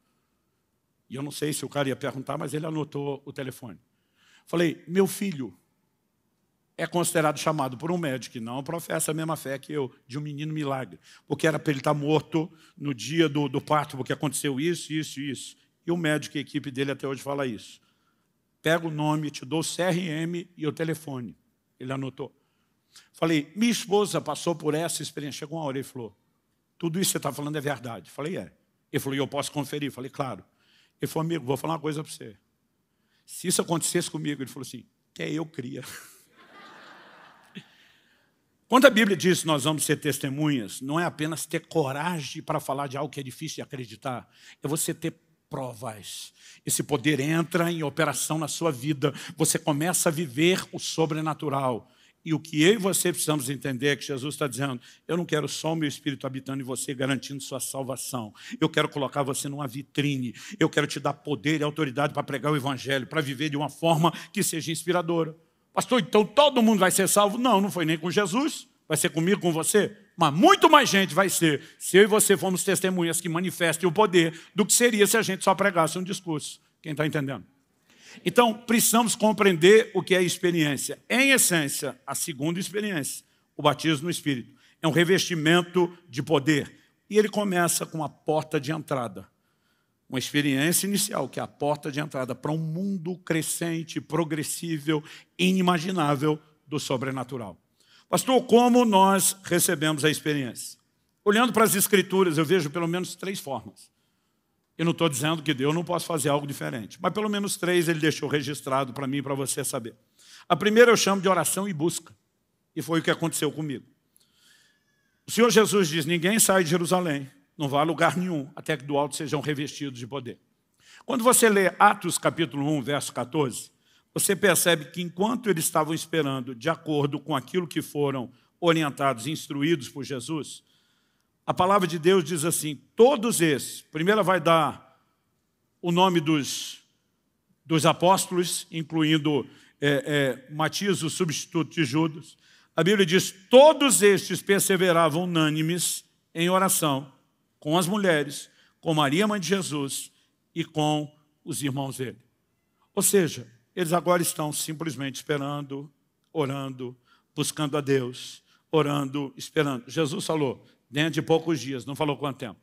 E eu não sei se o cara ia perguntar, mas ele anotou o telefone. Falei, meu filho é considerado chamado por um médico não professa a mesma fé que eu, de um menino milagre, porque era para ele estar tá morto no dia do, do parto, porque aconteceu isso, isso e isso. E o médico e a equipe dele até hoje fala isso pega o nome, te dou o CRM e o telefone. Ele anotou. Falei, minha esposa passou por essa experiência. Chegou uma hora e falou, tudo isso que você está falando é verdade. Falei, é. Ele falou, e eu posso conferir? Falei, claro. Ele falou, amigo, vou falar uma coisa para você. Se isso acontecesse comigo, ele falou assim, até eu cria. Quando a Bíblia diz que nós vamos ser testemunhas, não é apenas ter coragem para falar de algo que é difícil de acreditar, é você ter provas. Esse poder entra em operação na sua vida. Você começa a viver o sobrenatural. E o que eu e você precisamos entender é que Jesus está dizendo: eu não quero só o meu espírito habitando em você, garantindo sua salvação. Eu quero colocar você numa vitrine. Eu quero te dar poder e autoridade para pregar o evangelho, para viver de uma forma que seja inspiradora. Pastor, então todo mundo vai ser salvo? Não, não foi nem com Jesus. Vai ser comigo, com você? mas muito mais gente vai ser, se eu e você formos testemunhas que manifestem o poder, do que seria se a gente só pregasse um discurso. Quem está entendendo? Então, precisamos compreender o que é experiência. Em essência, a segunda experiência, o batismo no Espírito, é um revestimento de poder. E ele começa com a porta de entrada. Uma experiência inicial, que é a porta de entrada para um mundo crescente, progressível, inimaginável do sobrenatural. Pastor, como nós recebemos a experiência? Olhando para as escrituras, eu vejo pelo menos três formas. Eu não estou dizendo que Deus não possa fazer algo diferente, mas pelo menos três ele deixou registrado para mim e para você saber. A primeira eu chamo de oração e busca, e foi o que aconteceu comigo. O Senhor Jesus diz: ninguém sai de Jerusalém, não vá a lugar nenhum, até que do alto sejam revestidos de poder. Quando você lê Atos capítulo 1, verso 14, você percebe que enquanto eles estavam esperando, de acordo com aquilo que foram orientados, instruídos por Jesus, a palavra de Deus diz assim: todos esses, primeiro vai dar o nome dos, dos apóstolos, incluindo é, é, Matias, o substituto de Judas. A Bíblia diz: todos estes perseveravam unânimes em oração com as mulheres, com Maria, mãe de Jesus, e com os irmãos dele. Ou seja, eles agora estão simplesmente esperando, orando, buscando a Deus, orando, esperando. Jesus falou, dentro de poucos dias, não falou quanto tempo.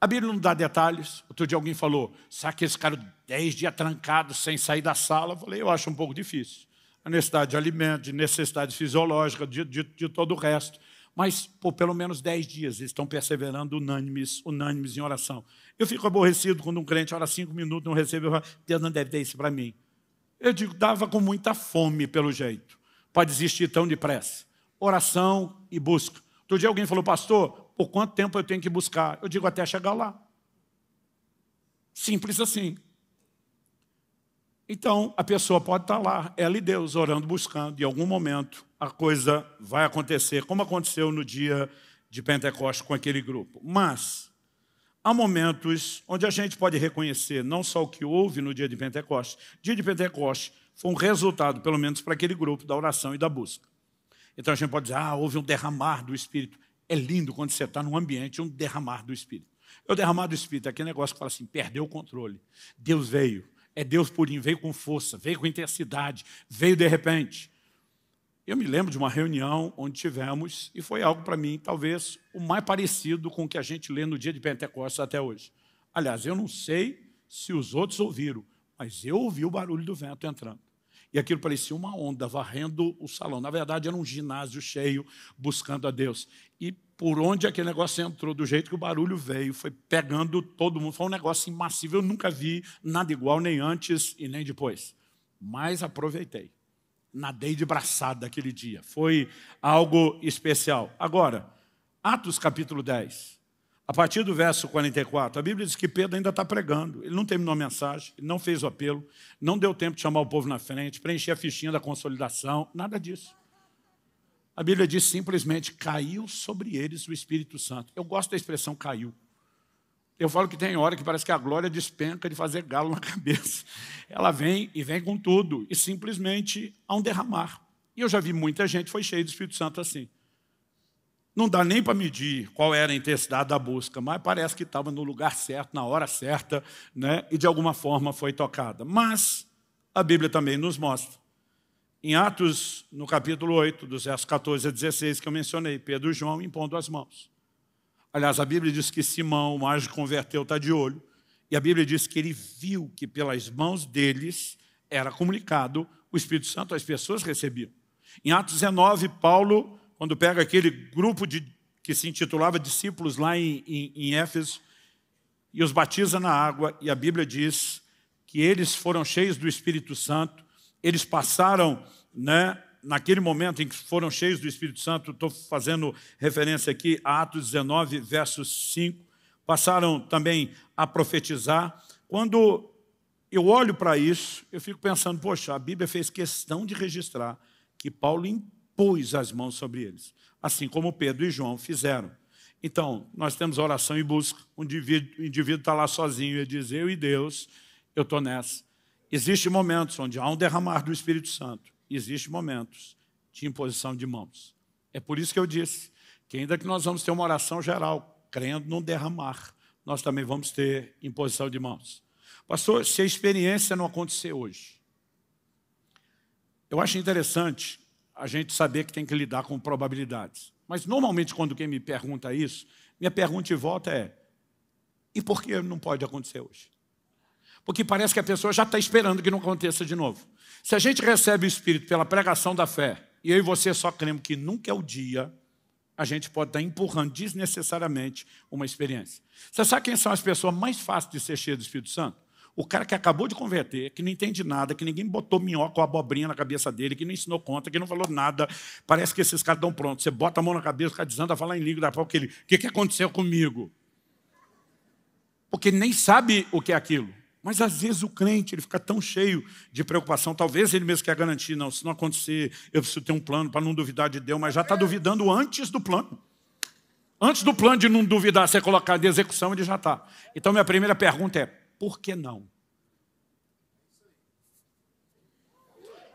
A Bíblia não dá detalhes. Outro dia alguém falou, será que esse cara dez dias trancado, sem sair da sala? Eu falei, eu acho um pouco difícil. A necessidade de alimento, de necessidade fisiológica, de, de, de todo o resto mas por pelo menos dez dias eles estão perseverando unânimes, unânimes em oração. Eu fico aborrecido quando um crente ora cinco minutos, não recebe, Deus não deve ter isso para mim. Eu digo, dava com muita fome, pelo jeito, para desistir tão depressa. Oração e busca. Outro dia alguém falou, pastor, por quanto tempo eu tenho que buscar? Eu digo, até chegar lá. Simples assim. Então, a pessoa pode estar lá, ela e Deus, orando, buscando. Em algum momento, a coisa vai acontecer, como aconteceu no dia de Pentecostes com aquele grupo. Mas, há momentos onde a gente pode reconhecer não só o que houve no dia de Pentecostes. Dia de Pentecostes foi um resultado, pelo menos para aquele grupo, da oração e da busca. Então, a gente pode dizer, ah, houve um derramar do Espírito. É lindo quando você está num ambiente, um derramar do Espírito. É o derramar do Espírito é aquele negócio que fala assim, perdeu o controle. Deus veio é Deus purinho, veio com força, veio com intensidade, veio de repente. Eu me lembro de uma reunião onde tivemos, e foi algo para mim, talvez, o mais parecido com o que a gente lê no dia de Pentecostes até hoje. Aliás, eu não sei se os outros ouviram, mas eu ouvi o barulho do vento entrando. E aquilo parecia uma onda varrendo o salão. Na verdade, era um ginásio cheio buscando a Deus. E por onde aquele negócio entrou, do jeito que o barulho veio, foi pegando todo mundo. Foi um negócio massivo, eu nunca vi nada igual, nem antes e nem depois. Mas aproveitei. Nadei de braçada aquele dia. Foi algo especial. Agora, Atos capítulo 10, a partir do verso 44, a Bíblia diz que Pedro ainda está pregando. Ele não terminou a mensagem, não fez o apelo, não deu tempo de chamar o povo na frente, preencher a fichinha da consolidação, nada disso. A Bíblia diz simplesmente: caiu sobre eles o Espírito Santo. Eu gosto da expressão caiu. Eu falo que tem hora que parece que a glória despenca de fazer galo na cabeça. Ela vem e vem com tudo, e simplesmente há um derramar. E eu já vi muita gente foi cheia do Espírito Santo assim. Não dá nem para medir qual era a intensidade da busca, mas parece que estava no lugar certo, na hora certa, né? e de alguma forma foi tocada. Mas a Bíblia também nos mostra em Atos, no capítulo 8, dos versos 14 a 16, que eu mencionei, Pedro e João impondo as mãos. Aliás, a Bíblia diz que Simão, o mágico converteu, está de olho, e a Bíblia diz que ele viu que pelas mãos deles era comunicado o Espírito Santo, as pessoas recebiam. Em Atos 19, Paulo, quando pega aquele grupo de, que se intitulava discípulos lá em, em, em Éfeso, e os batiza na água, e a Bíblia diz que eles foram cheios do Espírito Santo, eles passaram, né, naquele momento em que foram cheios do Espírito Santo, estou fazendo referência aqui a Atos 19, verso 5, passaram também a profetizar. Quando eu olho para isso, eu fico pensando, poxa, a Bíblia fez questão de registrar que Paulo impôs as mãos sobre eles, assim como Pedro e João fizeram. Então, nós temos oração e busca. O indivíduo está lá sozinho e diz, eu e Deus, eu estou nessa. Existem momentos onde há um derramar do Espírito Santo. Existem momentos de imposição de mãos. É por isso que eu disse que ainda que nós vamos ter uma oração geral, crendo num derramar, nós também vamos ter imposição de mãos. Pastor, se a experiência não acontecer hoje, eu acho interessante a gente saber que tem que lidar com probabilidades. Mas normalmente quando quem me pergunta isso, minha pergunta de volta é, e por que não pode acontecer hoje? porque parece que a pessoa já está esperando que não aconteça de novo. Se a gente recebe o Espírito pela pregação da fé, e eu e você só cremos que nunca é o dia, a gente pode estar empurrando desnecessariamente uma experiência. Você sabe quem são as pessoas mais fáceis de ser cheias do Espírito Santo? O cara que acabou de converter, que não entende nada, que ninguém botou minhoca ou abobrinha na cabeça dele, que não ensinou conta, que não falou nada. Parece que esses caras estão prontos. Você bota a mão na cabeça, o cara desanda, fala em língua, dá para aquele. ele, o que, que aconteceu comigo? Porque nem sabe o que é aquilo. Mas às vezes o crente ele fica tão cheio de preocupação, talvez ele mesmo quer garantir, não, se não acontecer, eu preciso ter um plano para não duvidar de Deus, mas já está duvidando antes do plano. Antes do plano de não duvidar ser colocado em execução, ele já está. Então minha primeira pergunta é, por que não?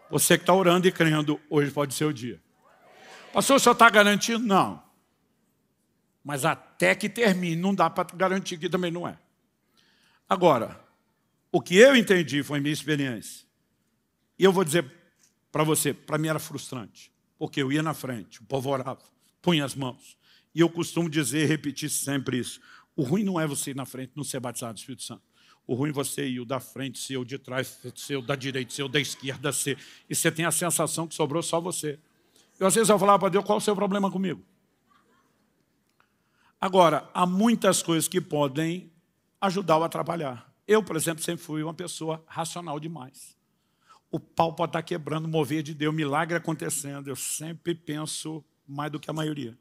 Você que está orando e crendo, hoje pode ser o dia. Pastor, o senhor está garantindo? Não. Mas até que termine, não dá para garantir que também não é. Agora, o que eu entendi foi minha experiência. E eu vou dizer para você, para mim era frustrante, porque eu ia na frente, o povo orava, punha as mãos. E eu costumo dizer, repetir sempre isso, o ruim não é você ir na frente, não ser batizado do Espírito Santo. O ruim é você ir o da frente, ser o de trás, ser o da direita, ser o da esquerda, ser. E você tem a sensação que sobrou só você. Eu às vezes eu falava para Deus, qual é o seu problema comigo? Agora, há muitas coisas que podem ajudar ou atrapalhar. Eu, por exemplo, sempre fui uma pessoa racional demais. O pau pode estar quebrando, mover de Deus, milagre acontecendo. Eu sempre penso mais do que a maioria.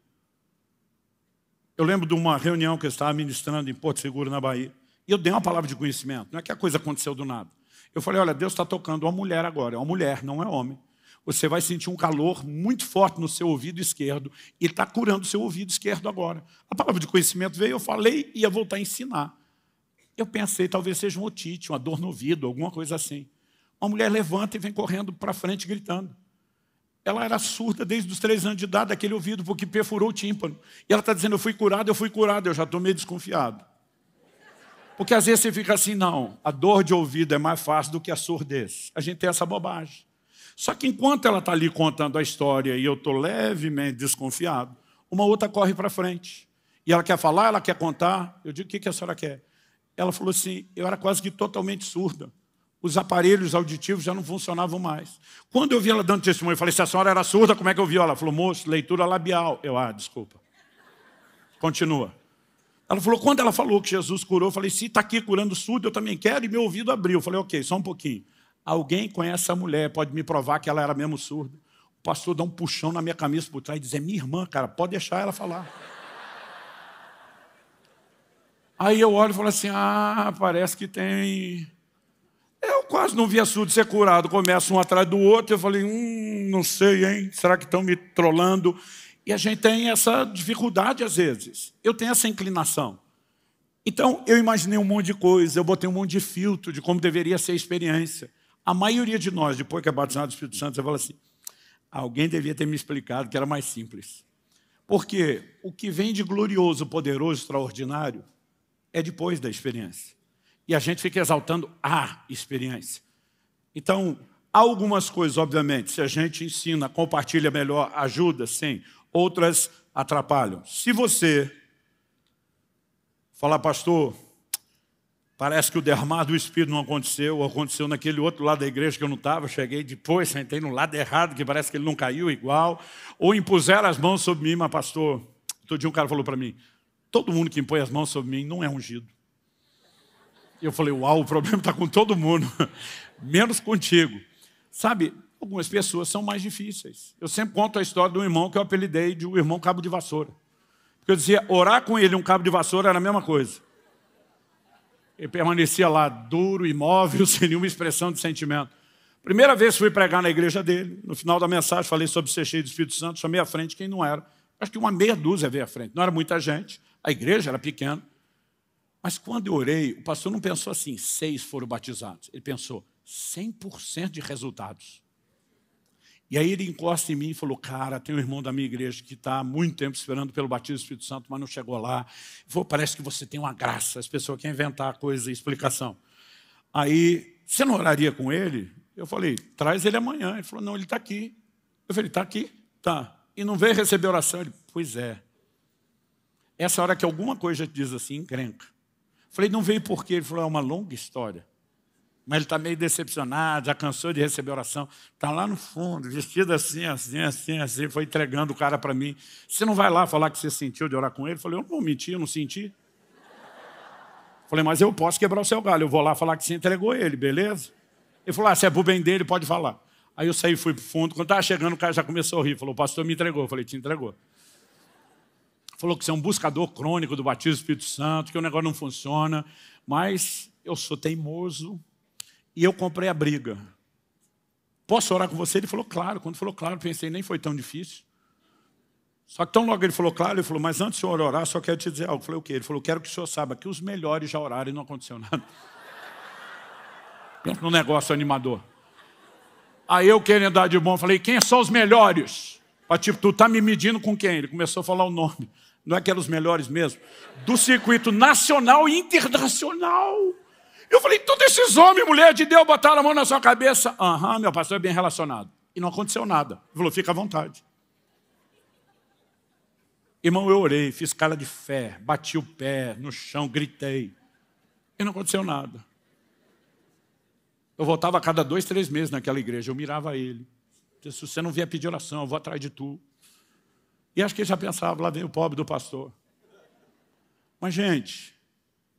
Eu lembro de uma reunião que eu estava ministrando em Porto Seguro, na Bahia. E eu dei uma palavra de conhecimento. Não é que a coisa aconteceu do nada. Eu falei, olha, Deus está tocando uma mulher agora. É uma mulher, não é homem. Você vai sentir um calor muito forte no seu ouvido esquerdo e está curando o seu ouvido esquerdo agora. A palavra de conhecimento veio, eu falei e ia voltar a ensinar. Eu pensei, talvez seja um otite, uma dor no ouvido, alguma coisa assim. Uma mulher levanta e vem correndo para frente gritando. Ela era surda desde os três anos de idade, aquele ouvido, porque perfurou o tímpano. E ela está dizendo, eu fui curado, eu fui curado, eu já estou meio desconfiado. Porque às vezes você fica assim, não, a dor de ouvido é mais fácil do que a surdez. A gente tem essa bobagem. Só que enquanto ela está ali contando a história e eu estou levemente desconfiado, uma outra corre para frente. E ela quer falar, ela quer contar. Eu digo, o que, que a senhora quer? ela falou assim: eu era quase que totalmente surda. Os aparelhos auditivos já não funcionavam mais. Quando eu vi ela dando testemunho, eu falei: se a senhora era surda, como é que eu vi? Ela falou: moço, leitura labial. Eu, ah, desculpa. Continua. Ela falou: quando ela falou que Jesus curou, eu falei: se está aqui curando surdo, eu também quero. E meu ouvido abriu. Eu falei: ok, só um pouquinho. Alguém conhece a mulher, pode me provar que ela era mesmo surda. O pastor dá um puxão na minha camisa por trás e diz: é minha irmã, cara, pode deixar ela falar. Aí eu olho e falo assim: ah, parece que tem. Eu quase não vi surdo ser curado. Começa um atrás do outro. Eu falei: hum, não sei, hein? Será que estão me trolando? E a gente tem essa dificuldade às vezes. Eu tenho essa inclinação. Então, eu imaginei um monte de coisa, eu botei um monte de filtro de como deveria ser a experiência. A maioria de nós, depois que é batizado do Espírito Santo, você fala assim: alguém devia ter me explicado que era mais simples. Porque o que vem de glorioso, poderoso, extraordinário, é depois da experiência. E a gente fica exaltando a experiência. Então, algumas coisas, obviamente, se a gente ensina, compartilha melhor, ajuda, sim. Outras atrapalham. Se você falar, pastor, parece que o derramar do Espírito não aconteceu, ou aconteceu naquele outro lado da igreja que eu não estava, cheguei depois, sentei no lado errado, que parece que ele não caiu igual, ou impuseram as mãos sobre mim, mas pastor, todo dia um cara falou para mim, Todo mundo que impõe as mãos sobre mim não é ungido. E eu falei, uau, o problema está com todo mundo, menos contigo. Sabe, algumas pessoas são mais difíceis. Eu sempre conto a história de um irmão que eu apelidei de o um irmão cabo de vassoura. Porque eu dizia, orar com ele um cabo de vassoura era a mesma coisa. Ele permanecia lá duro, imóvel, sem nenhuma expressão de sentimento. Primeira vez fui pregar na igreja dele, no final da mensagem falei sobre ser cheio do Espírito Santo, chamei à frente quem não era. Acho que uma meia dúzia veio à frente, não era muita gente. A igreja era pequena. Mas quando eu orei, o pastor não pensou assim, seis foram batizados. Ele pensou, 100% de resultados. E aí ele encosta em mim e falou, cara, tem um irmão da minha igreja que está há muito tempo esperando pelo batismo do Espírito Santo, mas não chegou lá. parece que você tem uma graça. As pessoas querem inventar coisa e explicação. Aí, você não oraria com ele? Eu falei, traz ele amanhã. Ele falou, não, ele está aqui. Eu falei, está aqui? Tá. E não veio receber oração? Ele, pois é. Essa hora que alguma coisa te diz assim, encrenca. Falei, não veio por quê? Ele falou, é uma longa história. Mas ele está meio decepcionado, já cansou de receber oração. Está lá no fundo, vestido assim, assim, assim, assim. Foi entregando o cara para mim. Você não vai lá falar que você sentiu de orar com ele? falei, eu não vou mentir, eu não senti. Falei, mas eu posso quebrar o seu galho. Eu vou lá falar que você entregou ele, beleza? Ele falou, ah, se é pro bem dele, pode falar. Aí eu saí, fui pro fundo. Quando estava chegando, o cara já começou a rir. Falou, o pastor me entregou. Eu falei, te entregou falou que você é um buscador crônico do batismo do Espírito Santo, que o negócio não funciona, mas eu sou teimoso e eu comprei a briga. Posso orar com você? Ele falou, claro. Quando falou, claro, pensei, nem foi tão difícil. Só que tão logo ele falou, claro, ele falou, mas antes do senhor orar, só quero te dizer algo. Eu falei, o quê? Ele falou, quero que o senhor saiba que os melhores já oraram e não aconteceu nada. Pensa num negócio animador. Aí eu querendo dar de bom, falei, quem são os melhores? Mas, tipo, tu tá me medindo com quem? Ele começou a falar o nome não é que eram é os melhores mesmo, do circuito nacional e internacional. Eu falei, todos então esses homens, mulher de Deus, botaram a mão na sua cabeça. Aham, uhum, meu pastor é bem relacionado. E não aconteceu nada. Ele falou, fica à vontade. Irmão, eu orei, fiz cara de fé, bati o pé no chão, gritei. E não aconteceu nada. Eu voltava a cada dois, três meses naquela igreja, eu mirava ele. Se você não vier pedir oração, eu vou atrás de tu. E acho que ele já pensava, lá vem o pobre do pastor. Mas, gente,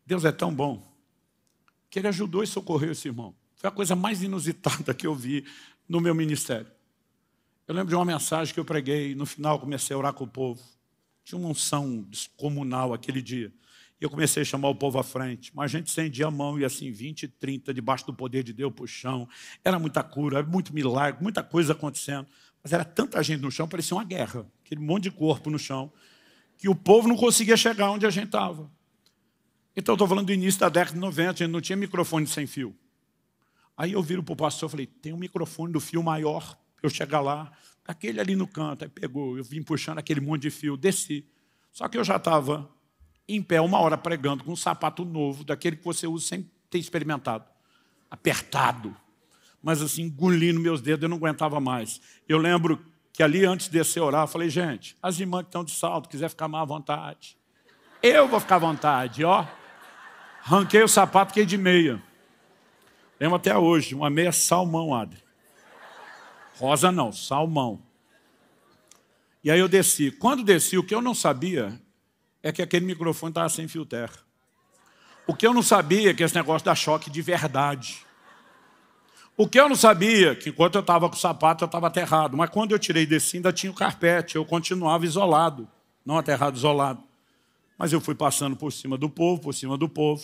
Deus é tão bom que ele ajudou e socorreu esse irmão. Foi a coisa mais inusitada que eu vi no meu ministério. Eu lembro de uma mensagem que eu preguei, no final comecei a orar com o povo. Tinha uma unção descomunal aquele dia. Eu comecei a chamar o povo à frente, mas a gente estendia a mão e assim, 20, 30, debaixo do poder de Deus, para o chão. Era muita cura, muito milagre, muita coisa acontecendo. Mas era tanta gente no chão, parecia uma guerra aquele monte de corpo no chão, que o povo não conseguia chegar onde a gente estava. Então, estou falando do início da década de 90, a gente não tinha microfone sem fio. Aí eu viro para o pastor e falei, tem um microfone do fio maior, eu chegar lá, aquele ali no canto, aí pegou, eu vim puxando aquele monte de fio, desci. Só que eu já estava em pé uma hora pregando com um sapato novo, daquele que você usa sem ter experimentado, apertado, mas assim, engolindo meus dedos, eu não aguentava mais. Eu lembro que ali antes de descer orar, eu falei, gente, as irmãs que estão de salto, quiser ficar mais à vontade. Eu vou ficar à vontade, ó. Ranquei o sapato, fiquei de meia. Lembro até hoje, uma meia salmão, Adri. Rosa não, salmão. E aí eu desci. Quando desci, o que eu não sabia é que aquele microfone estava sem filtro O que eu não sabia é que esse negócio dá choque de verdade. O que eu não sabia, que enquanto eu estava com o sapato, eu estava aterrado. Mas quando eu tirei desse, ainda tinha o carpete. Eu continuava isolado. Não aterrado, isolado. Mas eu fui passando por cima do povo, por cima do povo,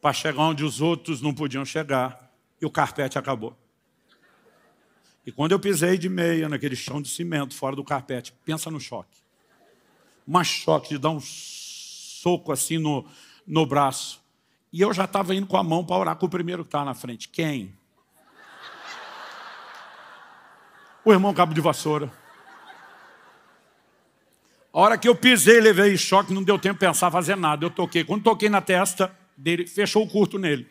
para chegar onde os outros não podiam chegar. E o carpete acabou. E quando eu pisei de meia naquele chão de cimento, fora do carpete, pensa no choque. Um choque de dar um soco assim no, no braço. E eu já estava indo com a mão para orar com o primeiro que estava na frente. Quem? o irmão cabo de vassoura. A hora que eu pisei, levei choque, não deu tempo de pensar, fazer nada. Eu toquei. Quando toquei na testa dele, fechou o curto nele.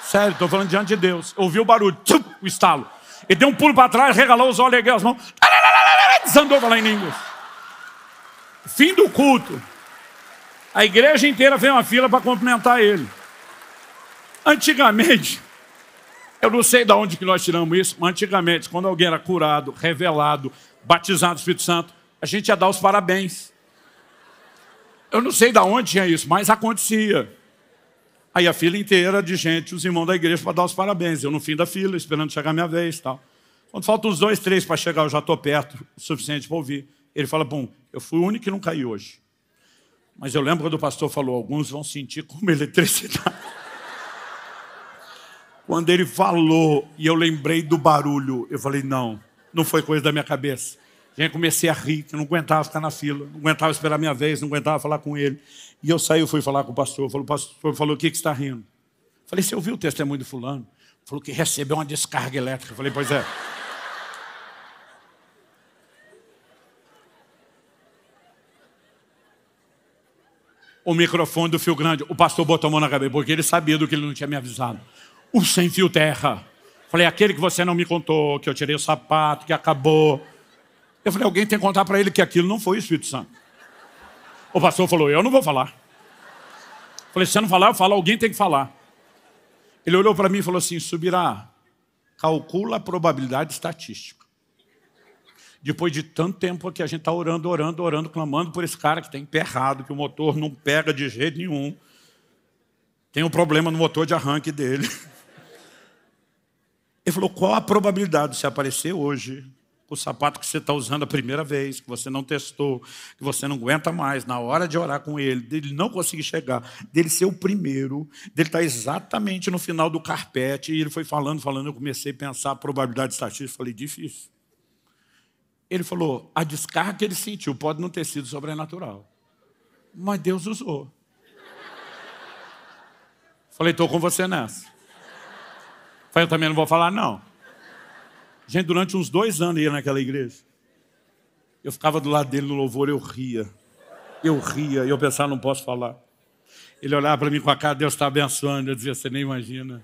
Sério, estou falando diante de Deus. Ouviu ouvi o barulho, tchum, o estalo. Ele deu um pulo para trás, regalou os olhos, ergueu as mãos. Desandou lá em línguas. Fim do culto. A igreja inteira fez uma fila para cumprimentar ele. Antigamente, eu não sei de onde que nós tiramos isso, mas antigamente, quando alguém era curado, revelado, batizado no Espírito Santo, a gente ia dar os parabéns. Eu não sei de onde tinha isso, mas acontecia. Aí a fila inteira de gente, os irmãos da igreja, para dar os parabéns. Eu no fim da fila, esperando chegar a minha vez tal. Quando faltam uns dois, três para chegar, eu já estou perto, o suficiente para ouvir. Ele fala, bom, eu fui o único que não caiu hoje. Mas eu lembro quando o pastor falou, alguns vão sentir como eletricidade. Quando ele falou e eu lembrei do barulho, eu falei: não, não foi coisa da minha cabeça. Já comecei a rir, que eu não aguentava ficar na fila, não aguentava esperar a minha vez, não aguentava falar com ele. E eu saí, e fui falar com o pastor. Falou, o pastor falou: o que, que está rindo? Eu falei: você ouviu o testemunho do fulano? Falou que recebeu uma descarga elétrica. Eu falei: pois é. o microfone do fio grande. O pastor botou a mão na cabeça, porque ele sabia do que ele não tinha me avisado o sem fio terra. Falei, aquele que você não me contou, que eu tirei o sapato, que acabou. Eu falei, alguém tem que contar para ele que aquilo não foi o Espírito Santo. O pastor falou, eu não vou falar. Falei, se você não falar, eu falo, alguém tem que falar. Ele olhou para mim e falou assim, Subirá, calcula a probabilidade estatística. Depois de tanto tempo que a gente está orando, orando, orando, clamando por esse cara que está emperrado, que o motor não pega de jeito nenhum. Tem um problema no motor de arranque dele. Ele falou: qual a probabilidade de você aparecer hoje com o sapato que você está usando a primeira vez, que você não testou, que você não aguenta mais, na hora de orar com ele, dele não conseguir chegar, dele ser o primeiro, dele estar tá exatamente no final do carpete, e ele foi falando, falando, eu comecei a pensar a probabilidade estatística, falei: difícil. Ele falou: a descarga que ele sentiu pode não ter sido sobrenatural, mas Deus usou. Falei: estou com você nessa. Falei, eu também não vou falar, não. Gente, durante uns dois anos eu ia naquela igreja. Eu ficava do lado dele no louvor, eu ria. Eu ria, eu pensava, não posso falar. Ele olhava para mim com a cara, Deus está abençoando. Eu dizia, você nem imagina.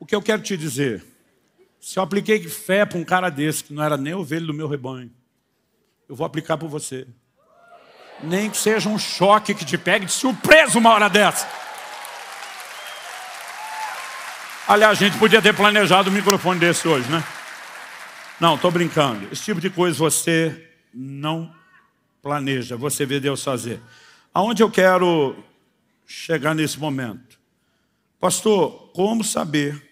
O que eu quero te dizer, se eu apliquei fé para um cara desse, que não era nem ovelha do meu rebanho, eu vou aplicar para você. Nem que seja um choque que te pegue de surpresa uma hora dessa. Aliás, a gente podia ter planejado um microfone desse hoje, né? Não, estou brincando. Esse tipo de coisa você não planeja, você vê Deus fazer. Aonde eu quero chegar nesse momento? Pastor, como saber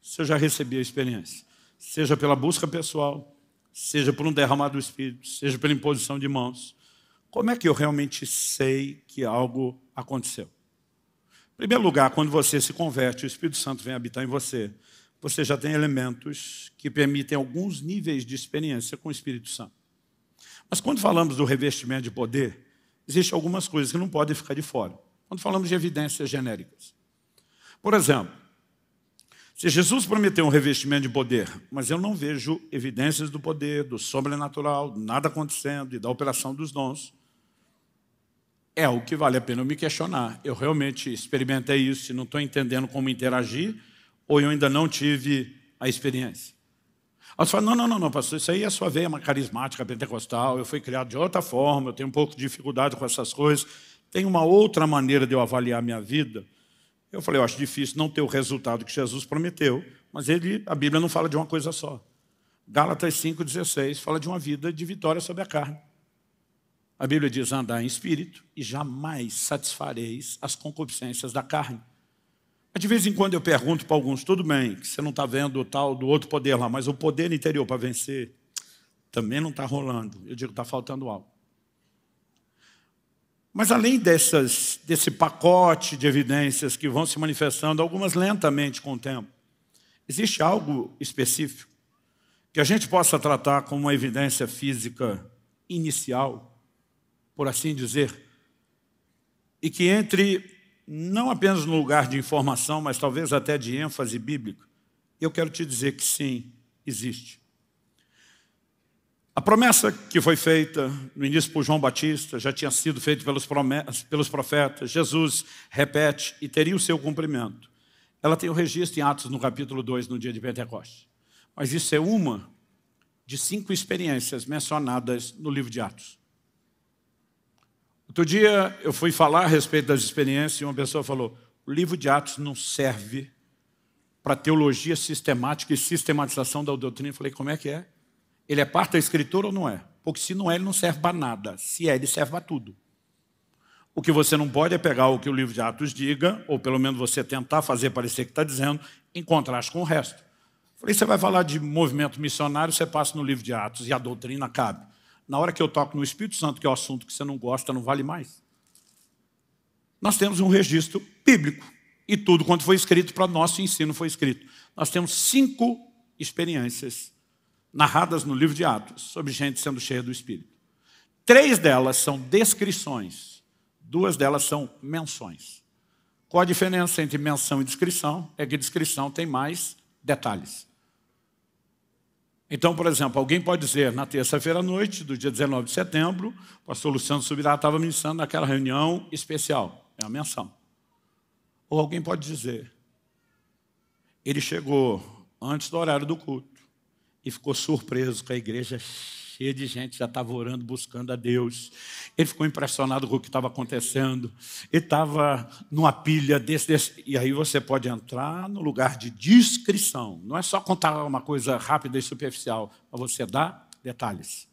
se eu já recebi a experiência? Seja pela busca pessoal, seja por um derramar do Espírito, seja pela imposição de mãos. Como é que eu realmente sei que algo aconteceu? primeiro lugar, quando você se converte, o Espírito Santo vem habitar em você. Você já tem elementos que permitem alguns níveis de experiência com o Espírito Santo. Mas quando falamos do revestimento de poder, existem algumas coisas que não podem ficar de fora. Quando falamos de evidências genéricas. Por exemplo, se Jesus prometeu um revestimento de poder, mas eu não vejo evidências do poder, do sobrenatural, nada acontecendo e da operação dos dons, é o que vale a pena eu me questionar. Eu realmente experimentei isso e não estou entendendo como interagir, ou eu ainda não tive a experiência. Aí você fala, não, não, não, não, pastor, isso aí é sua veia é carismática pentecostal, eu fui criado de outra forma, eu tenho um pouco de dificuldade com essas coisas, tem uma outra maneira de eu avaliar minha vida. Eu falei, eu acho difícil não ter o resultado que Jesus prometeu, mas ele, a Bíblia não fala de uma coisa só. Gálatas 5,16 fala de uma vida de vitória sobre a carne. A Bíblia diz: andar em espírito e jamais satisfareis as concupiscências da carne. Mas de vez em quando eu pergunto para alguns: tudo bem, que você não está vendo o tal do outro poder lá, mas o poder interior para vencer também não está rolando. Eu digo: está faltando algo. Mas além dessas, desse pacote de evidências que vão se manifestando, algumas lentamente com o tempo, existe algo específico que a gente possa tratar como uma evidência física inicial por assim dizer, e que entre não apenas no lugar de informação, mas talvez até de ênfase bíblica, eu quero te dizer que sim, existe. A promessa que foi feita no início por João Batista já tinha sido feita pelos, pelos profetas, Jesus repete e teria o seu cumprimento. Ela tem o registro em Atos no capítulo 2, no dia de Pentecostes. Mas isso é uma de cinco experiências mencionadas no livro de Atos. Outro dia eu fui falar a respeito das experiências e uma pessoa falou: o livro de Atos não serve para teologia sistemática e sistematização da doutrina. Eu falei: como é que é? Ele é parte da escritura ou não é? Porque se não é, ele não serve para nada. Se é, ele serve para tudo. O que você não pode é pegar o que o livro de Atos diga, ou pelo menos você tentar fazer parecer que está dizendo, em contraste com o resto. Falei, você vai falar de movimento missionário, você passa no livro de Atos e a doutrina cabe. Na hora que eu toco no Espírito Santo, que é o assunto que você não gosta, não vale mais. Nós temos um registro bíblico. E tudo quanto foi escrito para nosso ensino foi escrito. Nós temos cinco experiências narradas no livro de Atos sobre gente sendo cheia do Espírito. Três delas são descrições, duas delas são menções. Qual a diferença entre menção e descrição? É que descrição tem mais detalhes. Então, por exemplo, alguém pode dizer, na terça-feira à noite, do dia 19 de setembro, o pastor Luciano Subirá estava ministrando naquela reunião especial. É uma menção. Ou alguém pode dizer, ele chegou antes do horário do culto e ficou surpreso com a igreja cheia cheia de gente, já estava orando, buscando a Deus. Ele ficou impressionado com o que estava acontecendo. Ele estava numa pilha desse, desse. E aí você pode entrar no lugar de descrição. Não é só contar uma coisa rápida e superficial, mas você dá detalhes.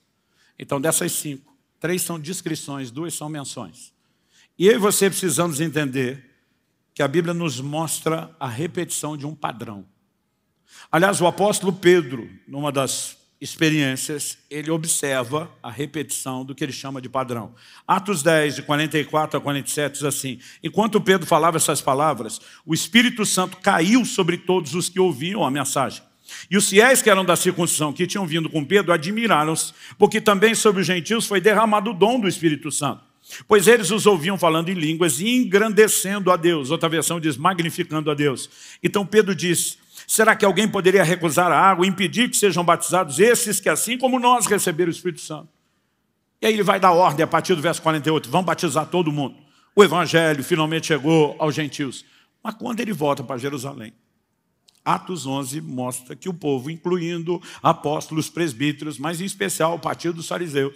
Então, dessas cinco, três são descrições, duas são menções. E eu e você precisamos entender que a Bíblia nos mostra a repetição de um padrão. Aliás, o apóstolo Pedro, numa das experiências, ele observa a repetição do que ele chama de padrão. Atos 10, de 44 a 47, diz assim: Enquanto Pedro falava essas palavras, o Espírito Santo caiu sobre todos os que ouviam a mensagem. E os fiéis que eram da circuncisão, que tinham vindo com Pedro, admiraram-se, porque também sobre os gentios foi derramado o dom do Espírito Santo. Pois eles os ouviam falando em línguas e engrandecendo a Deus. Outra versão diz, magnificando a Deus. Então Pedro disse, Será que alguém poderia recusar a água, impedir que sejam batizados esses que, assim como nós, receberam o Espírito Santo? E aí ele vai dar ordem a partir do verso 48, vão batizar todo mundo. O evangelho finalmente chegou aos gentios. Mas quando ele volta para Jerusalém, Atos 11 mostra que o povo, incluindo apóstolos, presbíteros, mas em especial o partido dos fariseus,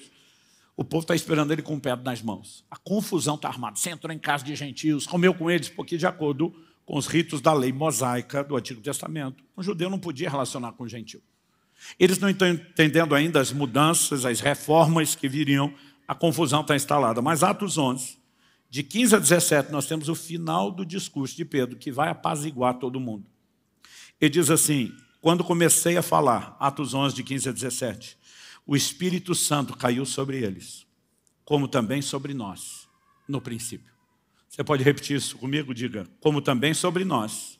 o povo está esperando ele com o pé nas mãos. A confusão está armada. Você entrou em casa de gentios, comeu com eles, porque de acordo com os ritos da lei mosaica do Antigo Testamento. Um judeu não podia relacionar com o gentil. Eles não estão entendendo ainda as mudanças, as reformas que viriam, a confusão está instalada. Mas Atos 11, de 15 a 17, nós temos o final do discurso de Pedro, que vai apaziguar todo mundo. Ele diz assim, quando comecei a falar, Atos 11, de 15 a 17, o Espírito Santo caiu sobre eles, como também sobre nós, no princípio. Você pode repetir isso comigo? Diga, como também sobre nós,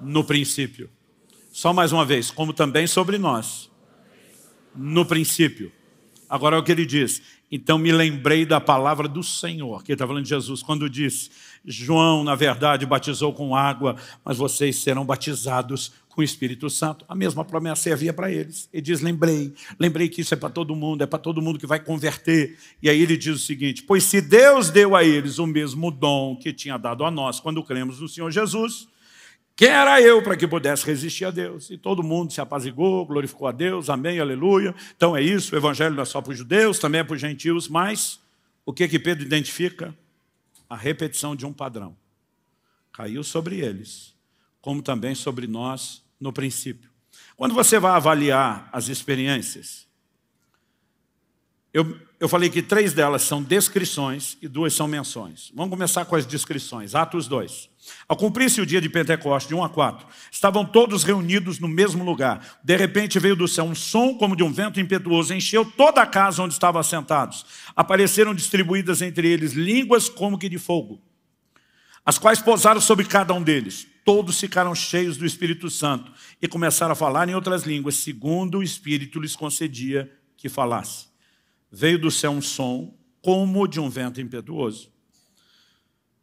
no princípio. Só mais uma vez, como também sobre nós, no princípio. Agora é o que ele diz. Então me lembrei da palavra do Senhor, que ele está falando de Jesus, quando disse: João, na verdade, batizou com água, mas vocês serão batizados com o Espírito Santo, a mesma promessa servia para eles. Ele diz: Lembrei, lembrei que isso é para todo mundo, é para todo mundo que vai converter. E aí ele diz o seguinte: Pois se Deus deu a eles o mesmo dom que tinha dado a nós quando cremos no Senhor Jesus, quem era eu para que pudesse resistir a Deus? E todo mundo se apazigou, glorificou a Deus, amém, aleluia. Então é isso, o evangelho não é só para os judeus, também é para os gentios, mas o que que Pedro identifica? A repetição de um padrão. Caiu sobre eles como também sobre nós no princípio. Quando você vai avaliar as experiências, eu, eu falei que três delas são descrições e duas são menções. Vamos começar com as descrições. Atos 2. Ao cumprir-se o dia de Pentecostes, de 1 a 4, estavam todos reunidos no mesmo lugar. De repente veio do céu um som como de um vento impetuoso, encheu toda a casa onde estavam assentados. Apareceram distribuídas entre eles línguas como que de fogo, as quais pousaram sobre cada um deles todos ficaram cheios do Espírito Santo e começaram a falar em outras línguas, segundo o Espírito lhes concedia que falasse. Veio do céu um som, como de um vento impetuoso.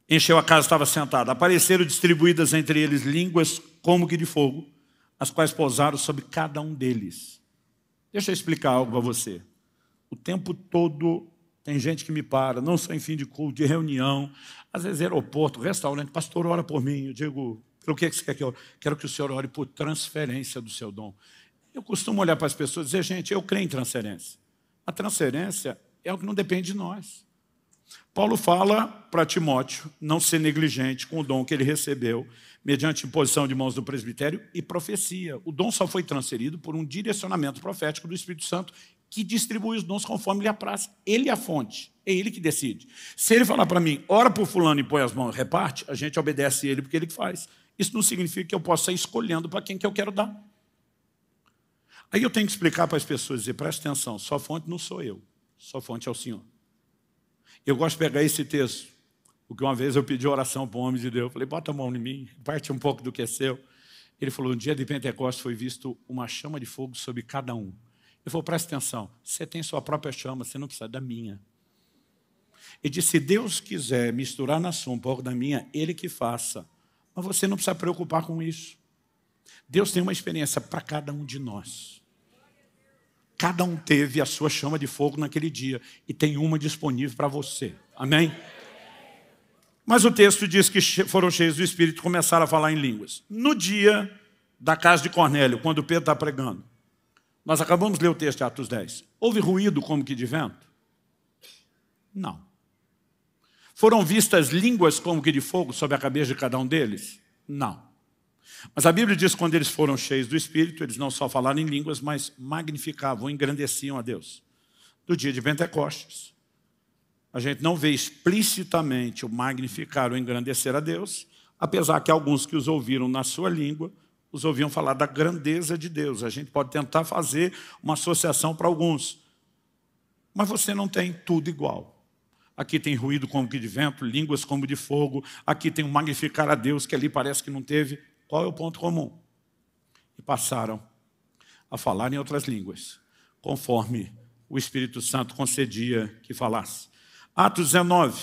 Encheu a casa, estava sentada. Apareceram distribuídas entre eles línguas como que de fogo, as quais pousaram sobre cada um deles. Deixa eu explicar algo para você. O tempo todo tem gente que me para, não só em fim de culto, de reunião. Às vezes, aeroporto, restaurante, pastor, ora por mim. Eu digo, pelo é que você quer que eu Quero que o senhor ore por transferência do seu dom. Eu costumo olhar para as pessoas e dizer, gente, eu creio em transferência. A transferência é algo que não depende de nós. Paulo fala para Timóteo não ser negligente com o dom que ele recebeu, mediante imposição de mãos do presbitério e profecia. O dom só foi transferido por um direcionamento profético do Espírito Santo que distribui os dons conforme lhe apraz. Ele é a fonte, é ele que decide. Se ele falar para mim, ora por fulano e põe as mãos e reparte, a gente obedece ele porque ele faz. Isso não significa que eu possa ir escolhendo para quem que eu quero dar. Aí eu tenho que explicar para as pessoas, dizer, presta atenção, sua fonte não sou eu, sua fonte é o Senhor. Eu gosto de pegar esse texto, porque uma vez eu pedi oração para o homem de Deus, falei, bota a mão em mim, parte um pouco do que é seu. Ele falou, no dia de Pentecostes foi visto uma chama de fogo sobre cada um. Ele falou: presta atenção, você tem sua própria chama, você não precisa da minha. Ele disse: se Deus quiser misturar na sua um pouco da minha, Ele que faça. Mas você não precisa preocupar com isso. Deus tem uma experiência para cada um de nós. Cada um teve a sua chama de fogo naquele dia e tem uma disponível para você. Amém? Mas o texto diz que foram cheios do Espírito e começaram a falar em línguas. No dia da casa de Cornélio, quando Pedro está pregando, nós acabamos de ler o texto de Atos 10. Houve ruído como que de vento? Não. Foram vistas línguas como que de fogo sobre a cabeça de cada um deles? Não. Mas a Bíblia diz que quando eles foram cheios do Espírito, eles não só falaram em línguas, mas magnificavam, engrandeciam a Deus. No dia de Pentecostes, a gente não vê explicitamente o magnificar ou engrandecer a Deus, apesar que alguns que os ouviram na sua língua os ouviam falar da grandeza de Deus. A gente pode tentar fazer uma associação para alguns, mas você não tem tudo igual. Aqui tem ruído como que de vento, línguas como de fogo. Aqui tem um magnificar a Deus que ali parece que não teve. Qual é o ponto comum? E passaram a falar em outras línguas, conforme o Espírito Santo concedia que falasse. Atos 19,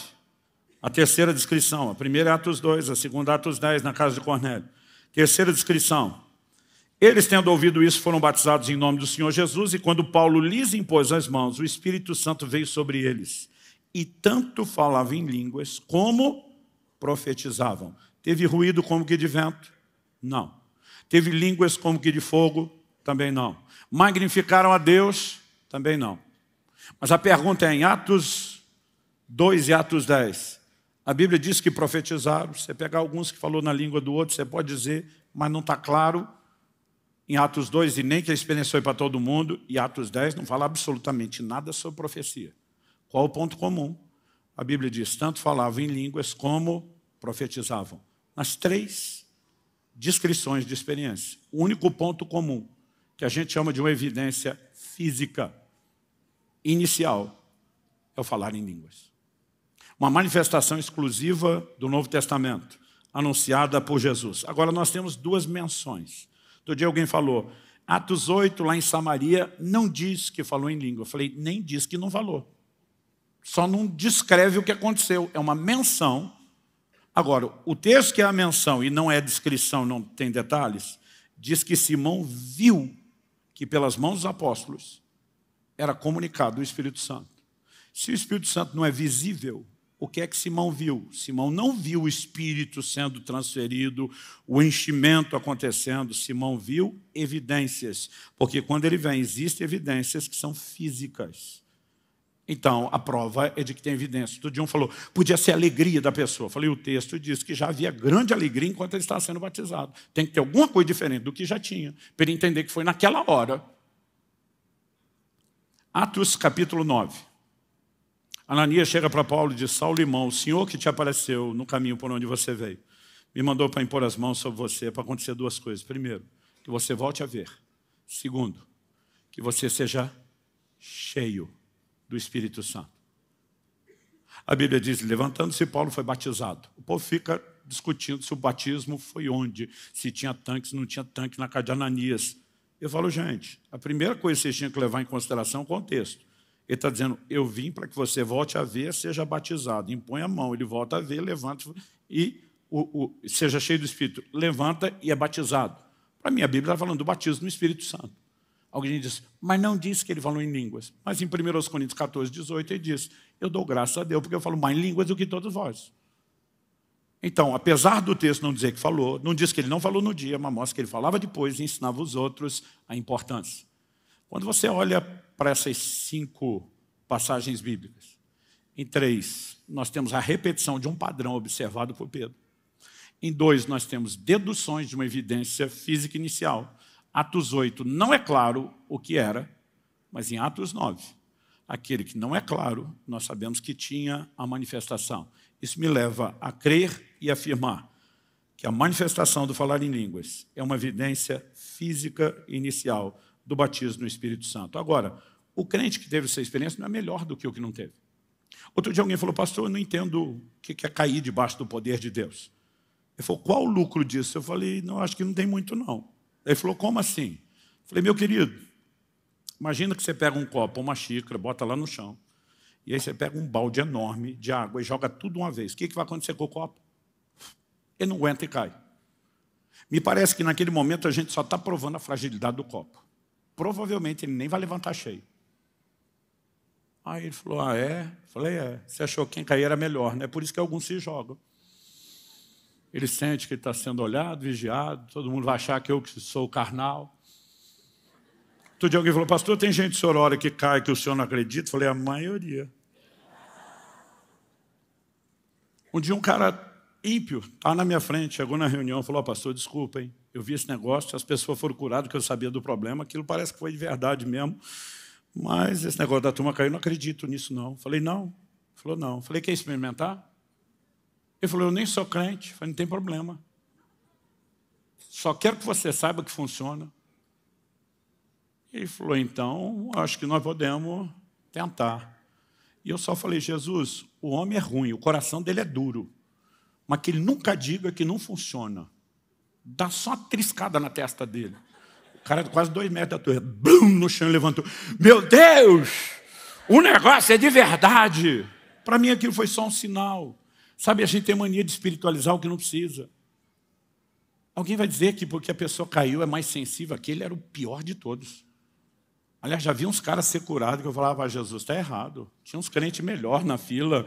a terceira descrição. A primeira é Atos 2, a segunda é Atos 10, na casa de Cornélio. Terceira descrição. Eles, tendo ouvido isso, foram batizados em nome do Senhor Jesus, e quando Paulo lhes impôs as mãos, o Espírito Santo veio sobre eles, e tanto falavam em línguas como profetizavam. Teve ruído como que de vento? Não. Teve línguas como que de fogo? Também não. Magnificaram a Deus? Também não. Mas a pergunta é em Atos 2 e Atos 10. A Bíblia diz que profetizaram. Você pegar alguns que falou na língua do outro, você pode dizer, mas não está claro em Atos 2, e nem que a experiência foi para todo mundo, e Atos 10 não fala absolutamente nada sobre profecia. Qual o ponto comum? A Bíblia diz, tanto falavam em línguas como profetizavam. Nas três descrições de experiência, o único ponto comum, que a gente chama de uma evidência física inicial, é o falar em línguas uma manifestação exclusiva do Novo Testamento, anunciada por Jesus. Agora nós temos duas menções. Outro dia alguém falou, Atos 8, lá em Samaria, não diz que falou em língua. Eu falei, nem diz que não falou. Só não descreve o que aconteceu. É uma menção. Agora, o texto que é a menção e não é descrição, não tem detalhes, diz que Simão viu que pelas mãos dos apóstolos era comunicado o Espírito Santo. Se o Espírito Santo não é visível, o que é que Simão viu? Simão não viu o Espírito sendo transferido, o enchimento acontecendo. Simão viu evidências, porque quando ele vem, existem evidências que são físicas. Então, a prova é de que tem evidência. Todo dia um falou, podia ser a alegria da pessoa. falei, o texto diz que já havia grande alegria enquanto ele estava sendo batizado. Tem que ter alguma coisa diferente do que já tinha, para ele entender que foi naquela hora. Atos capítulo 9. Ananias chega para Paulo e diz, Saulo, irmão, o Senhor que te apareceu no caminho por onde você veio, me mandou para impor as mãos sobre você para acontecer duas coisas. Primeiro, que você volte a ver. Segundo, que você seja cheio do Espírito Santo. A Bíblia diz, levantando-se, Paulo foi batizado. O povo fica discutindo se o batismo foi onde, se tinha tanque, se não tinha tanque na casa de Ananias. Eu falo, gente, a primeira coisa que vocês tinham que levar em consideração é o contexto. Ele está dizendo: Eu vim para que você volte a ver, seja batizado. Impõe a mão, ele volta a ver, levanta e o, o, seja cheio do Espírito. Levanta e é batizado. Para mim, a Bíblia está falando do batismo no Espírito Santo. Alguém diz, mas não diz que ele falou em línguas. Mas em 1 Coríntios 14, 18, ele diz: Eu dou graças a Deus porque eu falo mais línguas do que todos vós. Então, apesar do texto não dizer que falou, não diz que ele não falou no dia, mas mostra que ele falava depois e ensinava os outros a importância. Quando você olha para essas cinco passagens bíblicas? Em três, nós temos a repetição de um padrão observado por Pedro. Em dois, nós temos deduções de uma evidência física inicial. Atos 8, não é claro o que era, mas em Atos 9, aquele que não é claro, nós sabemos que tinha a manifestação. Isso me leva a crer e afirmar que a manifestação do falar em línguas é uma evidência física inicial do batismo no Espírito Santo. Agora, o crente que teve essa experiência não é melhor do que o que não teve. Outro dia alguém falou, pastor, eu não entendo o que é cair debaixo do poder de Deus. Ele falou, qual o lucro disso? Eu falei, não, acho que não tem muito não. Ele falou, como assim? Eu falei, meu querido, imagina que você pega um copo, uma xícara, bota lá no chão, e aí você pega um balde enorme de água e joga tudo uma vez. O que, que vai acontecer com o copo? Ele não aguenta e cai. Me parece que naquele momento a gente só está provando a fragilidade do copo provavelmente ele nem vai levantar cheio. Aí ele falou: Ah, é? Falei: É. Você achou que quem cair era melhor, né? Por isso que alguns se jogam. Ele sente que está sendo olhado, vigiado, todo mundo vai achar que eu que sou carnal. Outro dia alguém falou: Pastor, tem gente que o senhor ora que cai que o senhor não acredita? Falei: A maioria. Um dia um cara ímpio, tá na minha frente, chegou na reunião e falou: oh, Pastor, desculpa, hein? Eu vi esse negócio, as pessoas foram curadas, que eu sabia do problema, aquilo parece que foi de verdade mesmo. Mas esse negócio da turma caiu, não acredito nisso, não. Falei, não. Ele falou, não. Falei, quer experimentar? Ele falou, eu nem sou crente. Falei, não tem problema. Só quero que você saiba que funciona. Ele falou, então, acho que nós podemos tentar. E eu só falei, Jesus, o homem é ruim, o coração dele é duro, mas que ele nunca diga que não funciona. Dá só uma triscada na testa dele. O cara de é quase dois metros da torre, blum, no chão levantou. Meu Deus, o negócio é de verdade. Para mim aquilo foi só um sinal. Sabe, a gente tem mania de espiritualizar o que não precisa. Alguém vai dizer que porque a pessoa caiu é mais sensível, aquele era o pior de todos. Aliás, já vi uns caras ser curados que eu falava, ah, Jesus, está errado. Tinha uns crentes melhor na fila,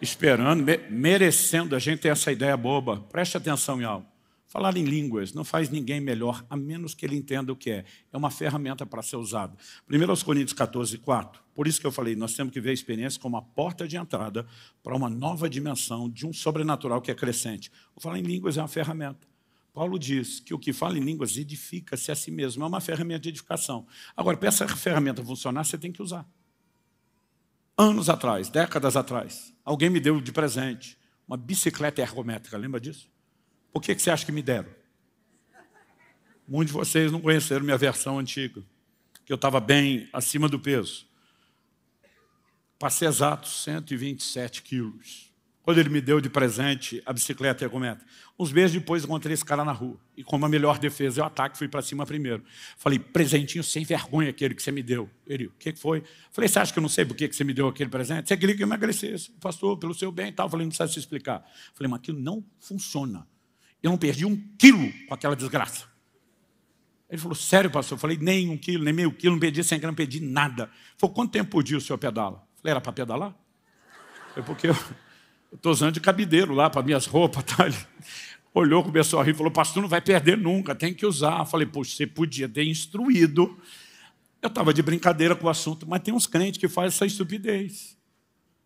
esperando, merecendo. A gente tem essa ideia boba. Preste atenção em algo. Falar em línguas não faz ninguém melhor, a menos que ele entenda o que é. É uma ferramenta para ser usada. 1 Coríntios 14, 4. Por isso que eu falei, nós temos que ver a experiência como a porta de entrada para uma nova dimensão de um sobrenatural que é crescente. O falar em línguas é uma ferramenta. Paulo diz que o que fala em línguas edifica-se a si mesmo. É uma ferramenta de edificação. Agora, para essa ferramenta funcionar, você tem que usar. Anos atrás, décadas atrás, alguém me deu de presente uma bicicleta ergométrica. Lembra disso? O que, que você acha que me deram? Muitos de vocês não conheceram minha versão antiga, que eu estava bem acima do peso. Passei exatos 127 quilos. Quando ele me deu de presente a bicicleta e a cometa. Uns meses depois encontrei esse cara na rua. E como a melhor defesa é o ataque, fui para cima primeiro. Falei, presentinho sem vergonha aquele que você me deu. Ele, o que foi? Falei, você acha que eu não sei por que você me deu aquele presente? Você queria que eu emagrecesse. Pastor, pelo seu bem e tal. Falei, não precisa se explicar. Falei, mas aquilo não funciona. Eu não perdi um quilo com aquela desgraça. Ele falou, sério, pastor? Eu falei, nem um quilo, nem meio quilo, não perdi 100 gramas, não perdi nada. Falou, quanto tempo por dia o senhor pedala? Eu falei, era para pedalar? É porque eu estou usando de cabideiro lá para minhas roupas. Tá? Ele olhou, começou a rir, falou, pastor, não vai perder nunca, tem que usar. Eu falei, poxa, você podia ter instruído. Eu estava de brincadeira com o assunto, mas tem uns crentes que fazem essa estupidez.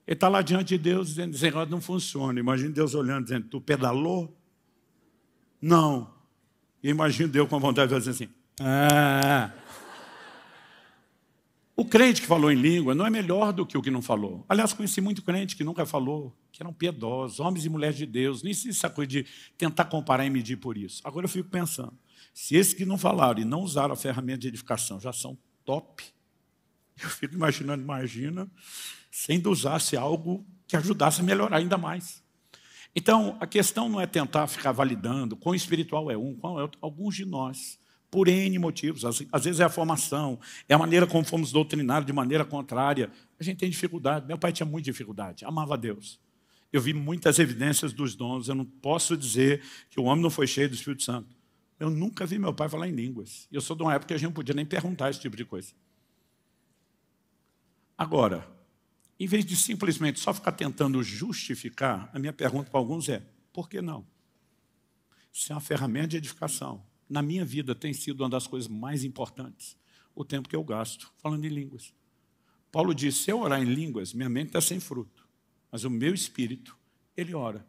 Ele está lá diante de Deus dizendo, esse negócio não funciona. Imagina Deus olhando, dizendo, tu pedalou? Não. Imagino Deus com a vontade de fazer assim. Ah. O crente que falou em língua não é melhor do que o que não falou. Aliás, conheci muito crente que nunca falou, que eram piedosos, homens e mulheres de Deus. Nem se essa coisa de tentar comparar e medir por isso. Agora eu fico pensando, se esses que não falaram e não usaram a ferramenta de edificação já são top, eu fico imaginando, imagina, sem se algo que ajudasse a melhorar ainda mais. Então, a questão não é tentar ficar validando quão espiritual é um, qual é outro. Alguns de nós, por N motivos, às, vezes é a formação, é a maneira como fomos doutrinados de maneira contrária. A gente tem dificuldade. Meu pai tinha muita dificuldade, amava a Deus. Eu vi muitas evidências dos dons. Eu não posso dizer que o homem não foi cheio do Espírito Santo. Eu nunca vi meu pai falar em línguas. eu sou de uma época que a gente não podia nem perguntar esse tipo de coisa. Agora, em vez de simplesmente só ficar tentando justificar, a minha pergunta para alguns é: por que não? Isso é uma ferramenta de edificação. Na minha vida tem sido uma das coisas mais importantes o tempo que eu gasto falando em línguas. Paulo diz: se eu orar em línguas, minha mente está sem fruto, mas o meu espírito, ele ora.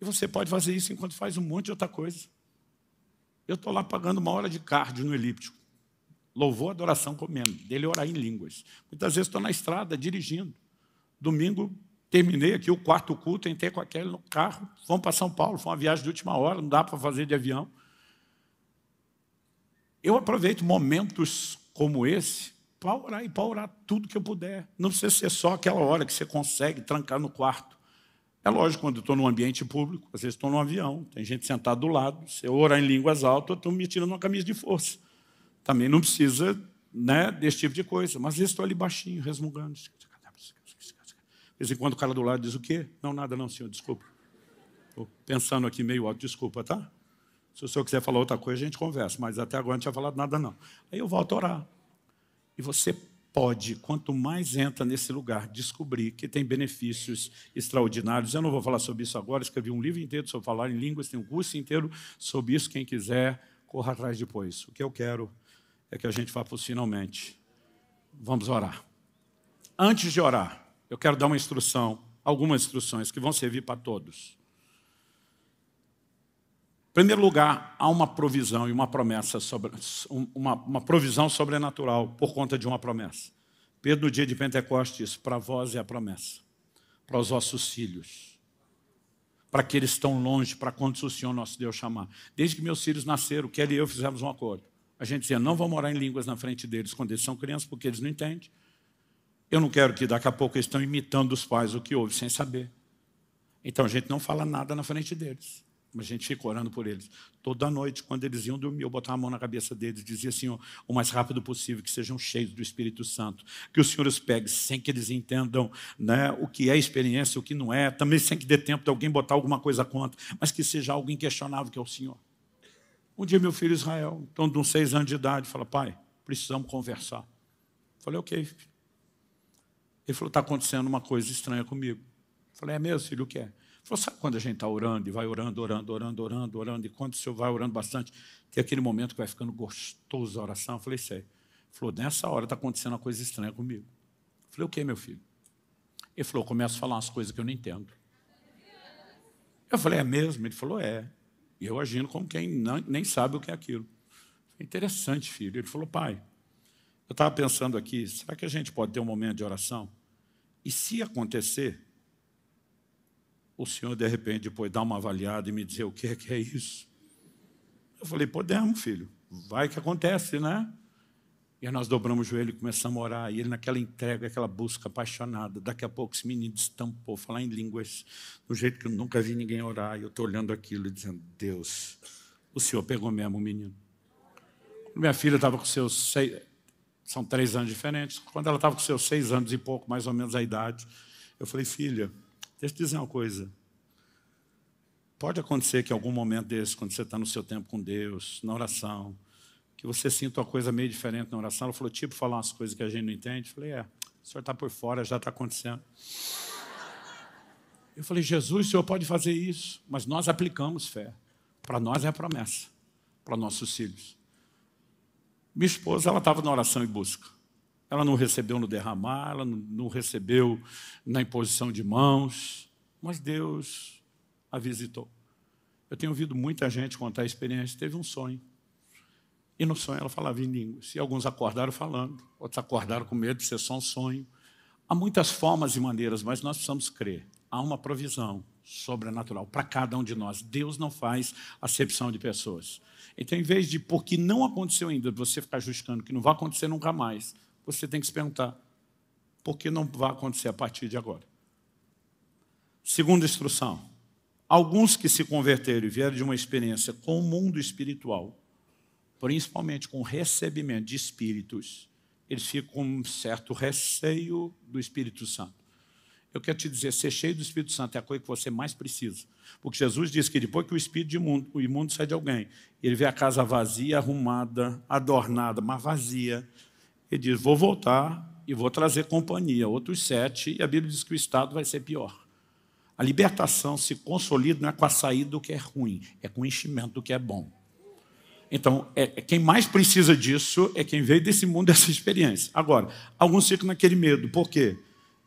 E você pode fazer isso enquanto faz um monte de outra coisa. Eu estou lá pagando uma hora de cardio no elíptico. Louvor, adoração, comendo. Dele é orar em línguas. Muitas vezes estou na estrada, dirigindo. Domingo, terminei aqui o quarto culto, entrei com aquele no carro. Vamos para São Paulo, foi uma viagem de última hora, não dá para fazer de avião. Eu aproveito momentos como esse para orar e para orar tudo que eu puder. Não precisa ser só aquela hora que você consegue trancar no quarto. É lógico, quando eu estou num ambiente público, às vezes estou num avião, tem gente sentada do lado, se eu orar em línguas altas, eu estou me tirando uma camisa de força. Também não precisa né, desse tipo de coisa. Mas estou ali baixinho, resmungando. De vez em quando o cara do lado diz o quê? Não, nada não, senhor, desculpa. Estou pensando aqui meio alto, desculpa, tá? Se o senhor quiser falar outra coisa, a gente conversa, mas até agora não tinha falado nada, não. Aí eu volto a orar. E você pode, quanto mais entra nesse lugar, descobrir que tem benefícios extraordinários. Eu não vou falar sobre isso agora, escrevi um livro inteiro sobre falar em línguas, tem um curso inteiro sobre isso. Quem quiser, corra atrás depois. O que eu quero é que a gente vá para finalmente. Vamos orar. Antes de orar, eu quero dar uma instrução, algumas instruções que vão servir para todos. Em primeiro lugar, há uma provisão e uma promessa, sobre, uma, uma provisão sobrenatural por conta de uma promessa. Pedro, no dia de Pentecostes, para vós é a promessa, para os vossos filhos, para aqueles que estão longe, para quantos o Senhor nosso Deus chamar. Desde que meus filhos nasceram, que ele e eu fizemos um acordo. A gente dizia, não vão orar em línguas na frente deles quando eles são crianças, porque eles não entendem. Eu não quero que daqui a pouco eles estão imitando os pais o que houve sem saber. Então a gente não fala nada na frente deles. Mas a gente fica orando por eles. Toda noite, quando eles iam dormir, eu botava a mão na cabeça deles e dizia assim, o mais rápido possível, que sejam cheios do Espírito Santo, que o Senhor os pegue sem que eles entendam né, o que é experiência, o que não é, também sem que dê tempo de alguém botar alguma coisa contra, mas que seja algo inquestionável que é o Senhor. Um dia meu filho Israel, então de uns seis anos de idade, fala, pai, precisamos conversar. Eu falei, ok. Filho. Ele falou, está acontecendo uma coisa estranha comigo. Eu falei, é mesmo, filho, o que é? Ele falou, sabe quando a gente está orando e vai orando, orando, orando, orando, orando, e quando o senhor vai orando bastante, tem é aquele momento que vai ficando gostoso a oração? Eu falei, sei. Ele falou, nessa hora está acontecendo uma coisa estranha comigo. Eu falei, o que, meu filho? Ele falou, começa a falar umas coisas que eu não entendo. Eu falei, é mesmo? Ele falou, é. E eu agindo como quem não, nem sabe o que é aquilo. interessante, filho. Ele falou, pai, eu estava pensando aqui, será que a gente pode ter um momento de oração? E se acontecer, o senhor, de repente, depois dar uma avaliada e me dizer o que é que é isso? Eu falei, podemos, filho. Vai que acontece, né? E nós dobramos o joelho e começamos a orar. E ele naquela entrega, aquela busca apaixonada. Daqui a pouco esse menino estampou, falar em línguas, do jeito que eu nunca vi ninguém orar. E eu estou olhando aquilo e dizendo, Deus, o Senhor pegou mesmo o menino. Minha filha estava com seus seis, são três anos diferentes. Quando ela estava com seus seis anos e pouco, mais ou menos a idade, eu falei, filha, deixa eu te dizer uma coisa. Pode acontecer que em algum momento desse, quando você está no seu tempo com Deus, na oração, que você sinta uma coisa meio diferente na oração. Ela falou, tipo, falar umas coisas que a gente não entende. Eu falei, é, o senhor está por fora, já está acontecendo. Eu falei, Jesus, o senhor pode fazer isso, mas nós aplicamos fé. Para nós é a promessa, para nossos filhos. Minha esposa, ela estava na oração e busca. Ela não recebeu no derramar, ela não recebeu na imposição de mãos, mas Deus a visitou. Eu tenho ouvido muita gente contar a experiência, teve um sonho. E no sonho ela falava em línguas. E alguns acordaram falando, outros acordaram com medo de ser só um sonho. Há muitas formas e maneiras, mas nós precisamos crer. Há uma provisão sobrenatural para cada um de nós. Deus não faz acepção de pessoas. Então, em vez de, porque não aconteceu ainda, você ficar justificando que não vai acontecer nunca mais, você tem que se perguntar, por que não vai acontecer a partir de agora? Segunda instrução. Alguns que se converteram e vieram de uma experiência com o mundo espiritual principalmente com o recebimento de espíritos, eles ficam com um certo receio do Espírito Santo. Eu quero te dizer, ser cheio do Espírito Santo é a coisa que você mais precisa. Porque Jesus disse que depois que o espírito de imundo, o imundo sai de alguém, ele vê a casa vazia, arrumada, adornada, mas vazia. Ele diz: Vou voltar e vou trazer companhia, outros sete, e a Bíblia diz que o estado vai ser pior. A libertação se consolida não é com a saída do que é ruim, é com o enchimento do que é bom. Então, é, é, quem mais precisa disso é quem veio desse mundo, dessa experiência. Agora, alguns ficam naquele medo. Por quê?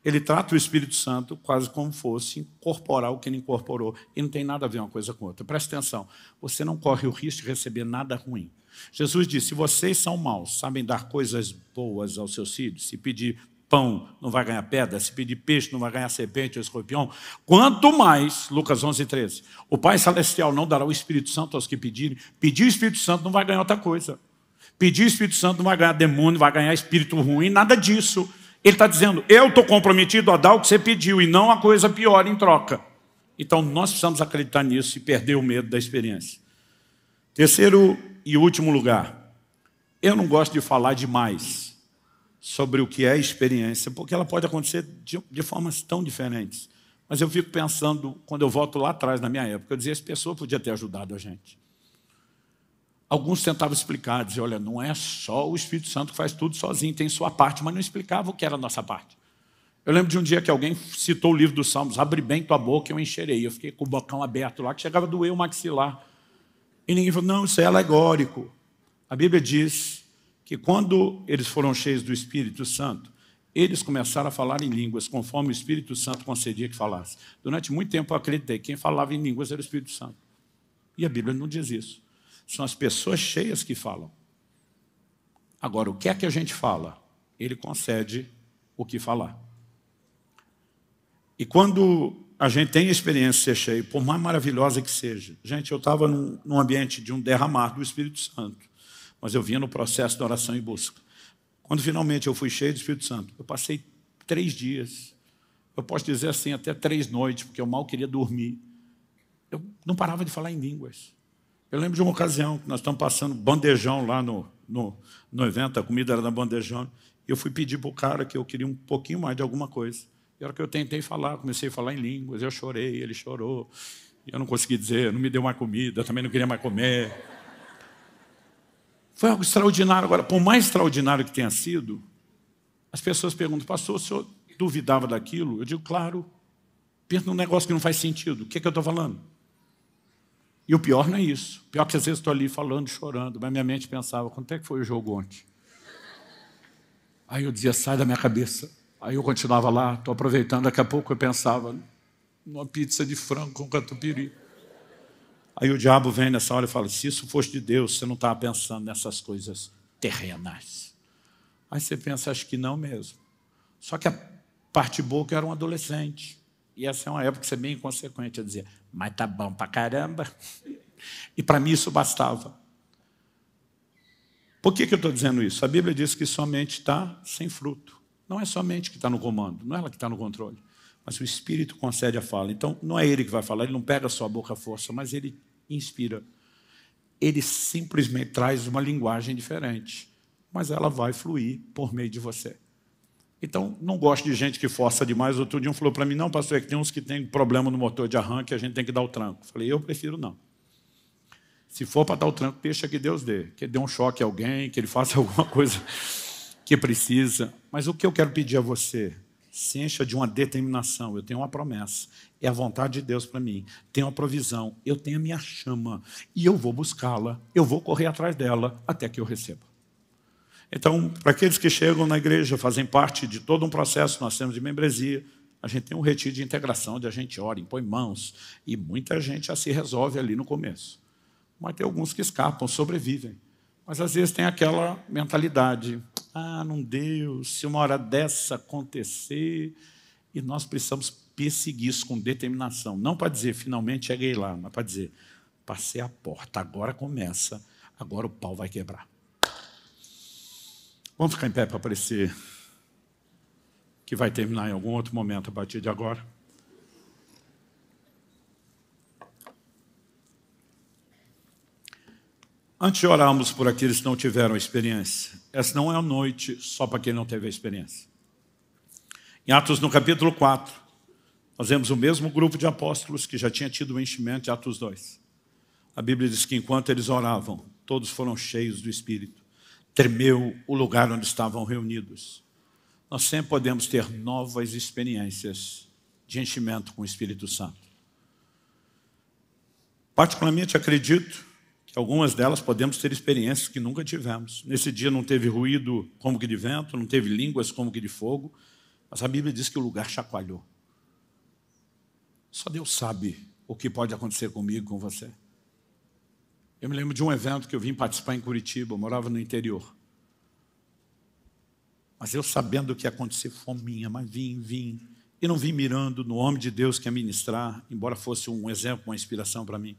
Ele trata o Espírito Santo quase como fosse incorporar o que ele incorporou. E não tem nada a ver uma coisa com outra. Presta atenção. Você não corre o risco de receber nada ruim. Jesus disse, se vocês são maus, sabem dar coisas boas aos seus filhos, se pedir pão não vai ganhar pedra, se pedir peixe não vai ganhar serpente ou escorpião. Quanto mais, Lucas 11, 13, o Pai Celestial não dará o Espírito Santo aos que pedirem. Pedir o Espírito Santo não vai ganhar outra coisa. Pedir o Espírito Santo não vai ganhar demônio, vai ganhar espírito ruim, nada disso. Ele está dizendo, eu estou comprometido a dar o que você pediu e não a coisa pior em troca. Então nós precisamos acreditar nisso e perder o medo da experiência. Terceiro e último lugar, eu não gosto de falar demais sobre o que é experiência, porque ela pode acontecer de, de formas tão diferentes. Mas eu fico pensando, quando eu volto lá atrás, na minha época, eu dizia, essa pessoa podia ter ajudado a gente. Alguns tentavam explicar, dizer, olha, não é só o Espírito Santo que faz tudo sozinho, tem sua parte, mas não explicava o que era a nossa parte. Eu lembro de um dia que alguém citou o livro dos Salmos, abre bem tua boca, e eu encherei. Eu fiquei com o bocão aberto lá, que chegava a doer o maxilar. E ninguém falou, não, isso é alegórico. A Bíblia diz que quando eles foram cheios do Espírito Santo, eles começaram a falar em línguas, conforme o Espírito Santo concedia que falasse. Durante muito tempo eu acreditei que quem falava em línguas era o Espírito Santo. E a Bíblia não diz isso. São as pessoas cheias que falam. Agora, o que é que a gente fala? Ele concede o que falar. E quando a gente tem a experiência de ser cheio, por mais maravilhosa que seja, gente, eu estava num, num ambiente de um derramar do Espírito Santo mas eu vinha no processo da oração e busca. Quando finalmente eu fui cheio do Espírito Santo, eu passei três dias, eu posso dizer assim, até três noites, porque eu mal queria dormir. Eu não parava de falar em línguas. Eu lembro de uma ocasião que nós estamos passando bandejão lá no, no, no evento, a comida era na bandejão, e eu fui pedir para o cara que eu queria um pouquinho mais de alguma coisa. E a que eu tentei falar, comecei a falar em línguas, eu chorei, ele chorou, eu não consegui dizer, não me deu mais comida, também não queria mais comer. Foi algo extraordinário. Agora, por mais extraordinário que tenha sido, as pessoas perguntam, pastor, o senhor duvidava daquilo? Eu digo, claro. Pensa num negócio que não faz sentido. O que, é que eu estou falando? E o pior não é isso. O pior é que às vezes estou ali falando, chorando, mas minha mente pensava, quanto é que foi o jogo ontem? Aí eu dizia, sai da minha cabeça. Aí eu continuava lá, estou aproveitando, daqui a pouco eu pensava numa pizza de frango com catupiry. Aí o diabo vem nessa hora e fala: se isso fosse de Deus, você não estava pensando nessas coisas terrenas. Aí você pensa, acho que não mesmo. Só que a parte boa é que eu era um adolescente. E essa é uma época que você é bem inconsequente a dizer, mas tá bom pra caramba. E para mim isso bastava. Por que, que eu estou dizendo isso? A Bíblia diz que somente está sem fruto. Não é somente que está no comando, não é ela que está no controle mas o Espírito concede a fala. Então, não é ele que vai falar, ele não pega sua boca à força, mas ele inspira. Ele simplesmente traz uma linguagem diferente, mas ela vai fluir por meio de você. Então, não gosto de gente que força demais. Outro dia um falou para mim, não, pastor, é que tem uns que tem problema no motor de arranque, a gente tem que dar o tranco. Falei, eu prefiro não. Se for para dar o tranco, deixa que Deus dê. Que ele dê um choque a alguém, que ele faça alguma coisa que precisa. Mas o que eu quero pedir a você se encha de uma determinação. Eu tenho uma promessa, é a vontade de Deus para mim, tenho uma provisão, eu tenho a minha chama e eu vou buscá-la, eu vou correr atrás dela até que eu receba. Então, para aqueles que chegam na igreja, fazem parte de todo um processo, nós temos de membresia, a gente tem um retiro de integração, de a gente ora, impõe mãos, e muita gente já se resolve ali no começo. Mas tem alguns que escapam, sobrevivem. Mas às vezes tem aquela mentalidade, ah, não deu, se uma hora dessa acontecer. E nós precisamos perseguir isso com determinação. Não para dizer, finalmente cheguei lá, mas para dizer, passei a porta, agora começa, agora o pau vai quebrar. Vamos ficar em pé para parecer que vai terminar em algum outro momento a partir de agora. Antes de orarmos por aqueles que não tiveram experiência, essa não é a noite só para quem não teve a experiência. Em Atos, no capítulo 4, nós vemos o mesmo grupo de apóstolos que já tinha tido o enchimento de Atos 2. A Bíblia diz que enquanto eles oravam, todos foram cheios do Espírito. Tremeu o lugar onde estavam reunidos. Nós sempre podemos ter novas experiências de enchimento com o Espírito Santo. Particularmente acredito Algumas delas podemos ter experiências que nunca tivemos. Nesse dia não teve ruído como que de vento, não teve línguas como que de fogo, mas a Bíblia diz que o lugar chacoalhou. Só Deus sabe o que pode acontecer comigo, com você. Eu me lembro de um evento que eu vim participar em Curitiba, eu morava no interior. Mas eu sabendo o que ia acontecer, fominha, mas vim, vim. E não vim mirando no homem de Deus que ia ministrar, embora fosse um exemplo, uma inspiração para mim.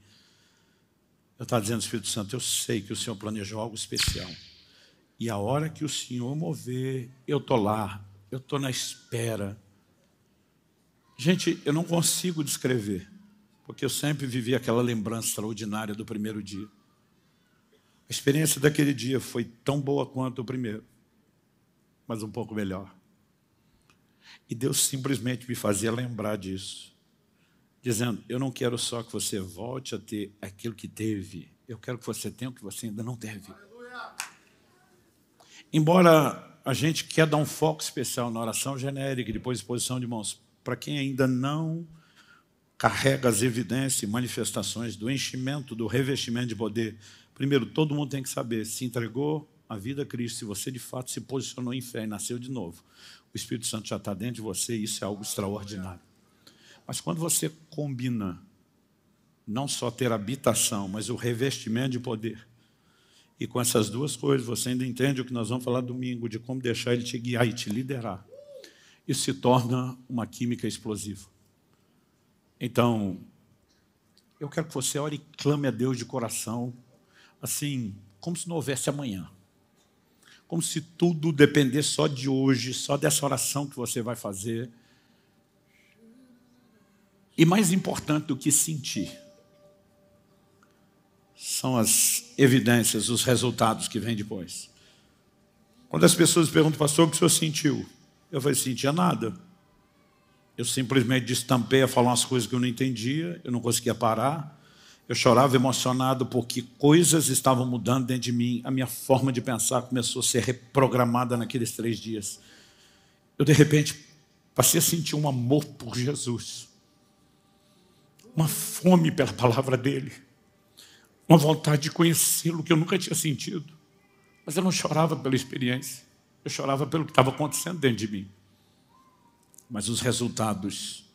Eu estava dizendo, Espírito Santo, eu sei que o Senhor planejou algo especial. E a hora que o Senhor mover, eu estou lá, eu estou na espera. Gente, eu não consigo descrever, porque eu sempre vivi aquela lembrança extraordinária do primeiro dia. A experiência daquele dia foi tão boa quanto o primeiro, mas um pouco melhor. E Deus simplesmente me fazia lembrar disso dizendo: Eu não quero só que você volte a ter aquilo que teve, eu quero que você tenha o que você ainda não teve. Aleluia. Embora a gente quer dar um foco especial na oração genérica e depois exposição de mãos, para quem ainda não carrega as evidências e manifestações do enchimento, do revestimento de poder, primeiro, todo mundo tem que saber se entregou a vida a Cristo, se você de fato se posicionou em fé e nasceu de novo. O Espírito Santo já está dentro de você e isso é algo extraordinário. Mas quando você combina não só ter habitação, mas o revestimento de poder, e com essas duas coisas você ainda entende o que nós vamos falar domingo, de como deixar ele te guiar e te liderar. Isso se torna uma química explosiva. Então, eu quero que você ore e clame a Deus de coração, assim, como se não houvesse amanhã. Como se tudo dependesse só de hoje, só dessa oração que você vai fazer. E mais importante do que sentir, são as evidências, os resultados que vêm depois. Quando as pessoas perguntam, pastor, o que o senhor sentiu? Eu falei, sentia nada. Eu simplesmente destampei a falar umas coisas que eu não entendia, eu não conseguia parar. Eu chorava emocionado porque coisas estavam mudando dentro de mim. A minha forma de pensar começou a ser reprogramada naqueles três dias. Eu, de repente, passei a sentir um amor por Jesus uma fome pela palavra dele, uma vontade de conhecê-lo que eu nunca tinha sentido. Mas eu não chorava pela experiência, eu chorava pelo que estava acontecendo dentro de mim. Mas os resultados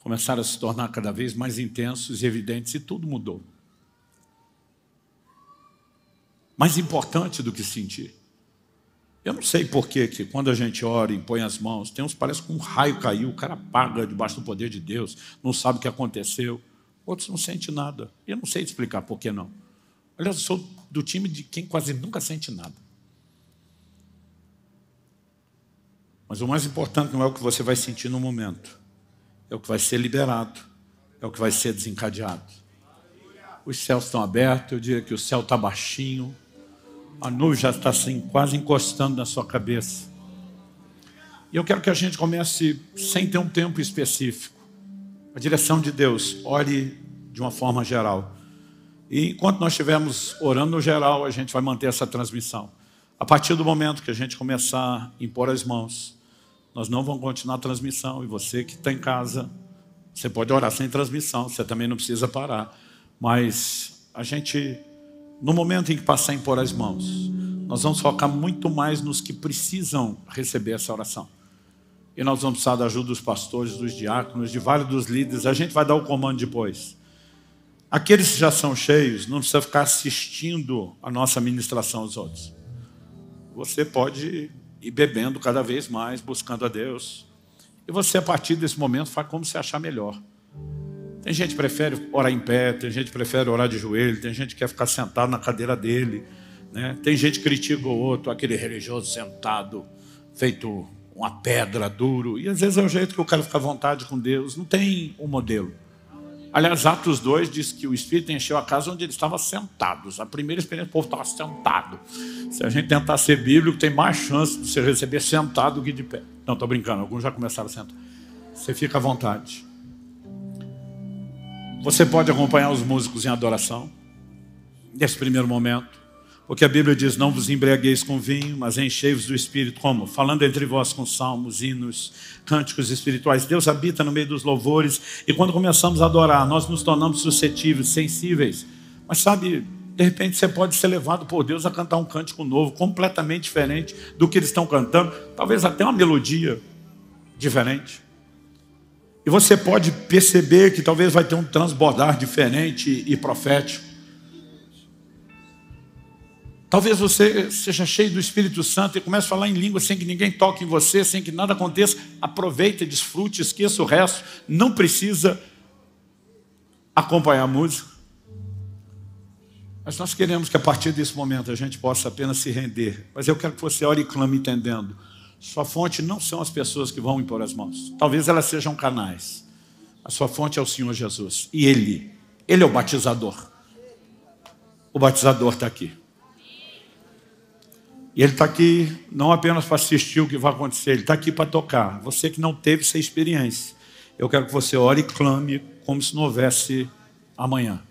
começaram a se tornar cada vez mais intensos e evidentes e tudo mudou. Mais importante do que sentir eu não sei por que quando a gente ora e põe as mãos, tem uns que parece que um raio caiu, o cara apaga debaixo do poder de Deus, não sabe o que aconteceu. Outros não sentem nada. Eu não sei explicar por que não. Aliás, eu sou do time de quem quase nunca sente nada. Mas o mais importante não é o que você vai sentir no momento, é o que vai ser liberado, é o que vai ser desencadeado. Os céus estão abertos, eu diria que o céu está baixinho, a nuvem já está assim, quase encostando na sua cabeça. E eu quero que a gente comece sem ter um tempo específico. A direção de Deus, ore de uma forma geral. E enquanto nós estivermos orando no geral, a gente vai manter essa transmissão. A partir do momento que a gente começar a impor as mãos, nós não vamos continuar a transmissão. E você que está em casa, você pode orar sem transmissão, você também não precisa parar. Mas a gente no momento em que passar a impor as mãos, nós vamos focar muito mais nos que precisam receber essa oração. E nós vamos precisar da ajuda dos pastores, dos diáconos, de vários dos líderes. A gente vai dar o comando depois. Aqueles que já são cheios, não precisa ficar assistindo a nossa ministração aos outros. Você pode ir bebendo cada vez mais, buscando a Deus. E você, a partir desse momento, faz como você achar melhor. Tem gente que prefere orar em pé, tem gente que prefere orar de joelho, tem gente que quer ficar sentado na cadeira dele. Né? Tem gente que critica o outro, aquele religioso sentado, feito uma pedra duro. E às vezes é o jeito que eu quero ficar à vontade com Deus. Não tem um modelo. Aliás, Atos 2 diz que o Espírito encheu a casa onde eles estavam sentados. A primeira experiência, o povo estava sentado. Se a gente tentar ser bíblico, tem mais chance de você receber sentado do que de pé. Não, estou brincando, alguns já começaram a sentar. Você fica à vontade. Você pode acompanhar os músicos em adoração, nesse primeiro momento, porque a Bíblia diz: Não vos embriagueis com vinho, mas enchei-vos do espírito. Como? Falando entre vós com salmos, hinos, cânticos espirituais. Deus habita no meio dos louvores, e quando começamos a adorar, nós nos tornamos suscetíveis, sensíveis. Mas sabe, de repente você pode ser levado por Deus a cantar um cântico novo, completamente diferente do que eles estão cantando, talvez até uma melodia diferente. E você pode perceber que talvez vai ter um transbordar diferente e profético. Talvez você seja cheio do Espírito Santo e comece a falar em língua sem que ninguém toque em você, sem que nada aconteça. Aproveita, desfrute, esqueça o resto. Não precisa acompanhar a música. Mas nós queremos que a partir desse momento a gente possa apenas se render. Mas eu quero que você ore e clame entendendo. Sua fonte não são as pessoas que vão impor as mãos. Talvez elas sejam canais. A sua fonte é o Senhor Jesus. E Ele, Ele é o batizador. O batizador está aqui. E Ele está aqui não apenas para assistir o que vai acontecer, Ele está aqui para tocar. Você que não teve essa experiência, eu quero que você ore e clame como se não houvesse amanhã.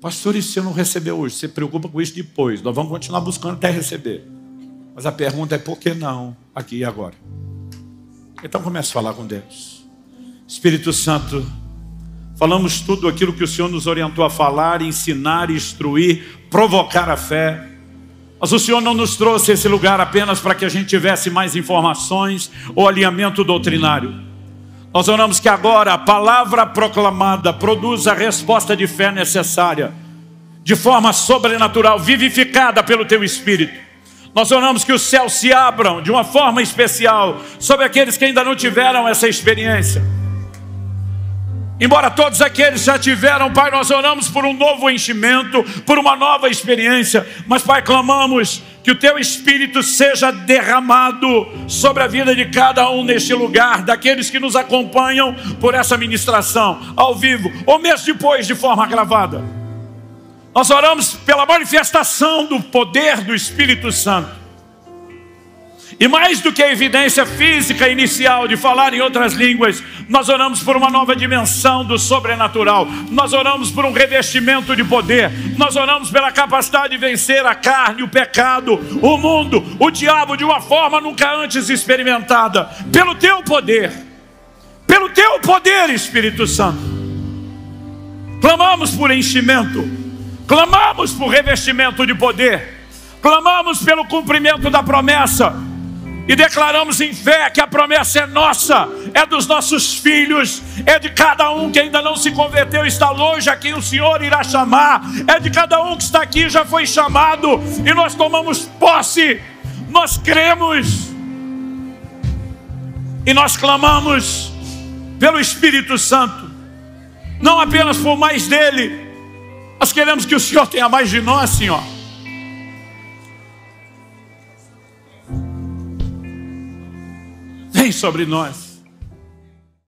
Pastor, e se eu não receber hoje? Você preocupa com isso depois. Nós vamos continuar buscando até receber. Mas a pergunta é por que não aqui e agora? Então comece a falar com Deus. Espírito Santo, falamos tudo aquilo que o Senhor nos orientou a falar, ensinar, instruir, provocar a fé. Mas o Senhor não nos trouxe esse lugar apenas para que a gente tivesse mais informações ou alinhamento doutrinário. Nós oramos que agora a palavra proclamada produza a resposta de fé necessária, de forma sobrenatural, vivificada pelo Teu Espírito nós oramos que os céus se abram de uma forma especial sobre aqueles que ainda não tiveram essa experiência. Embora todos aqueles já tiveram, Pai, nós oramos por um novo enchimento, por uma nova experiência, mas, Pai, clamamos que o Teu Espírito seja derramado sobre a vida de cada um neste lugar, daqueles que nos acompanham por essa ministração, ao vivo, ou mesmo depois de forma gravada. Nós oramos pela manifestação do poder do Espírito Santo. E mais do que a evidência física inicial de falar em outras línguas, nós oramos por uma nova dimensão do sobrenatural, nós oramos por um revestimento de poder, nós oramos pela capacidade de vencer a carne, o pecado, o mundo, o diabo de uma forma nunca antes experimentada, pelo teu poder, pelo teu poder, Espírito Santo. Clamamos por enchimento, Clamamos por revestimento de poder, clamamos pelo cumprimento da promessa e declaramos em fé que a promessa é nossa, é dos nossos filhos, é de cada um que ainda não se converteu, está longe, a quem o Senhor irá chamar, é de cada um que está aqui, já foi chamado, e nós tomamos posse, nós cremos e nós clamamos pelo Espírito Santo, não apenas por mais dele nós queremos que o Senhor tenha mais de nós, Senhor. Vem sobre nós.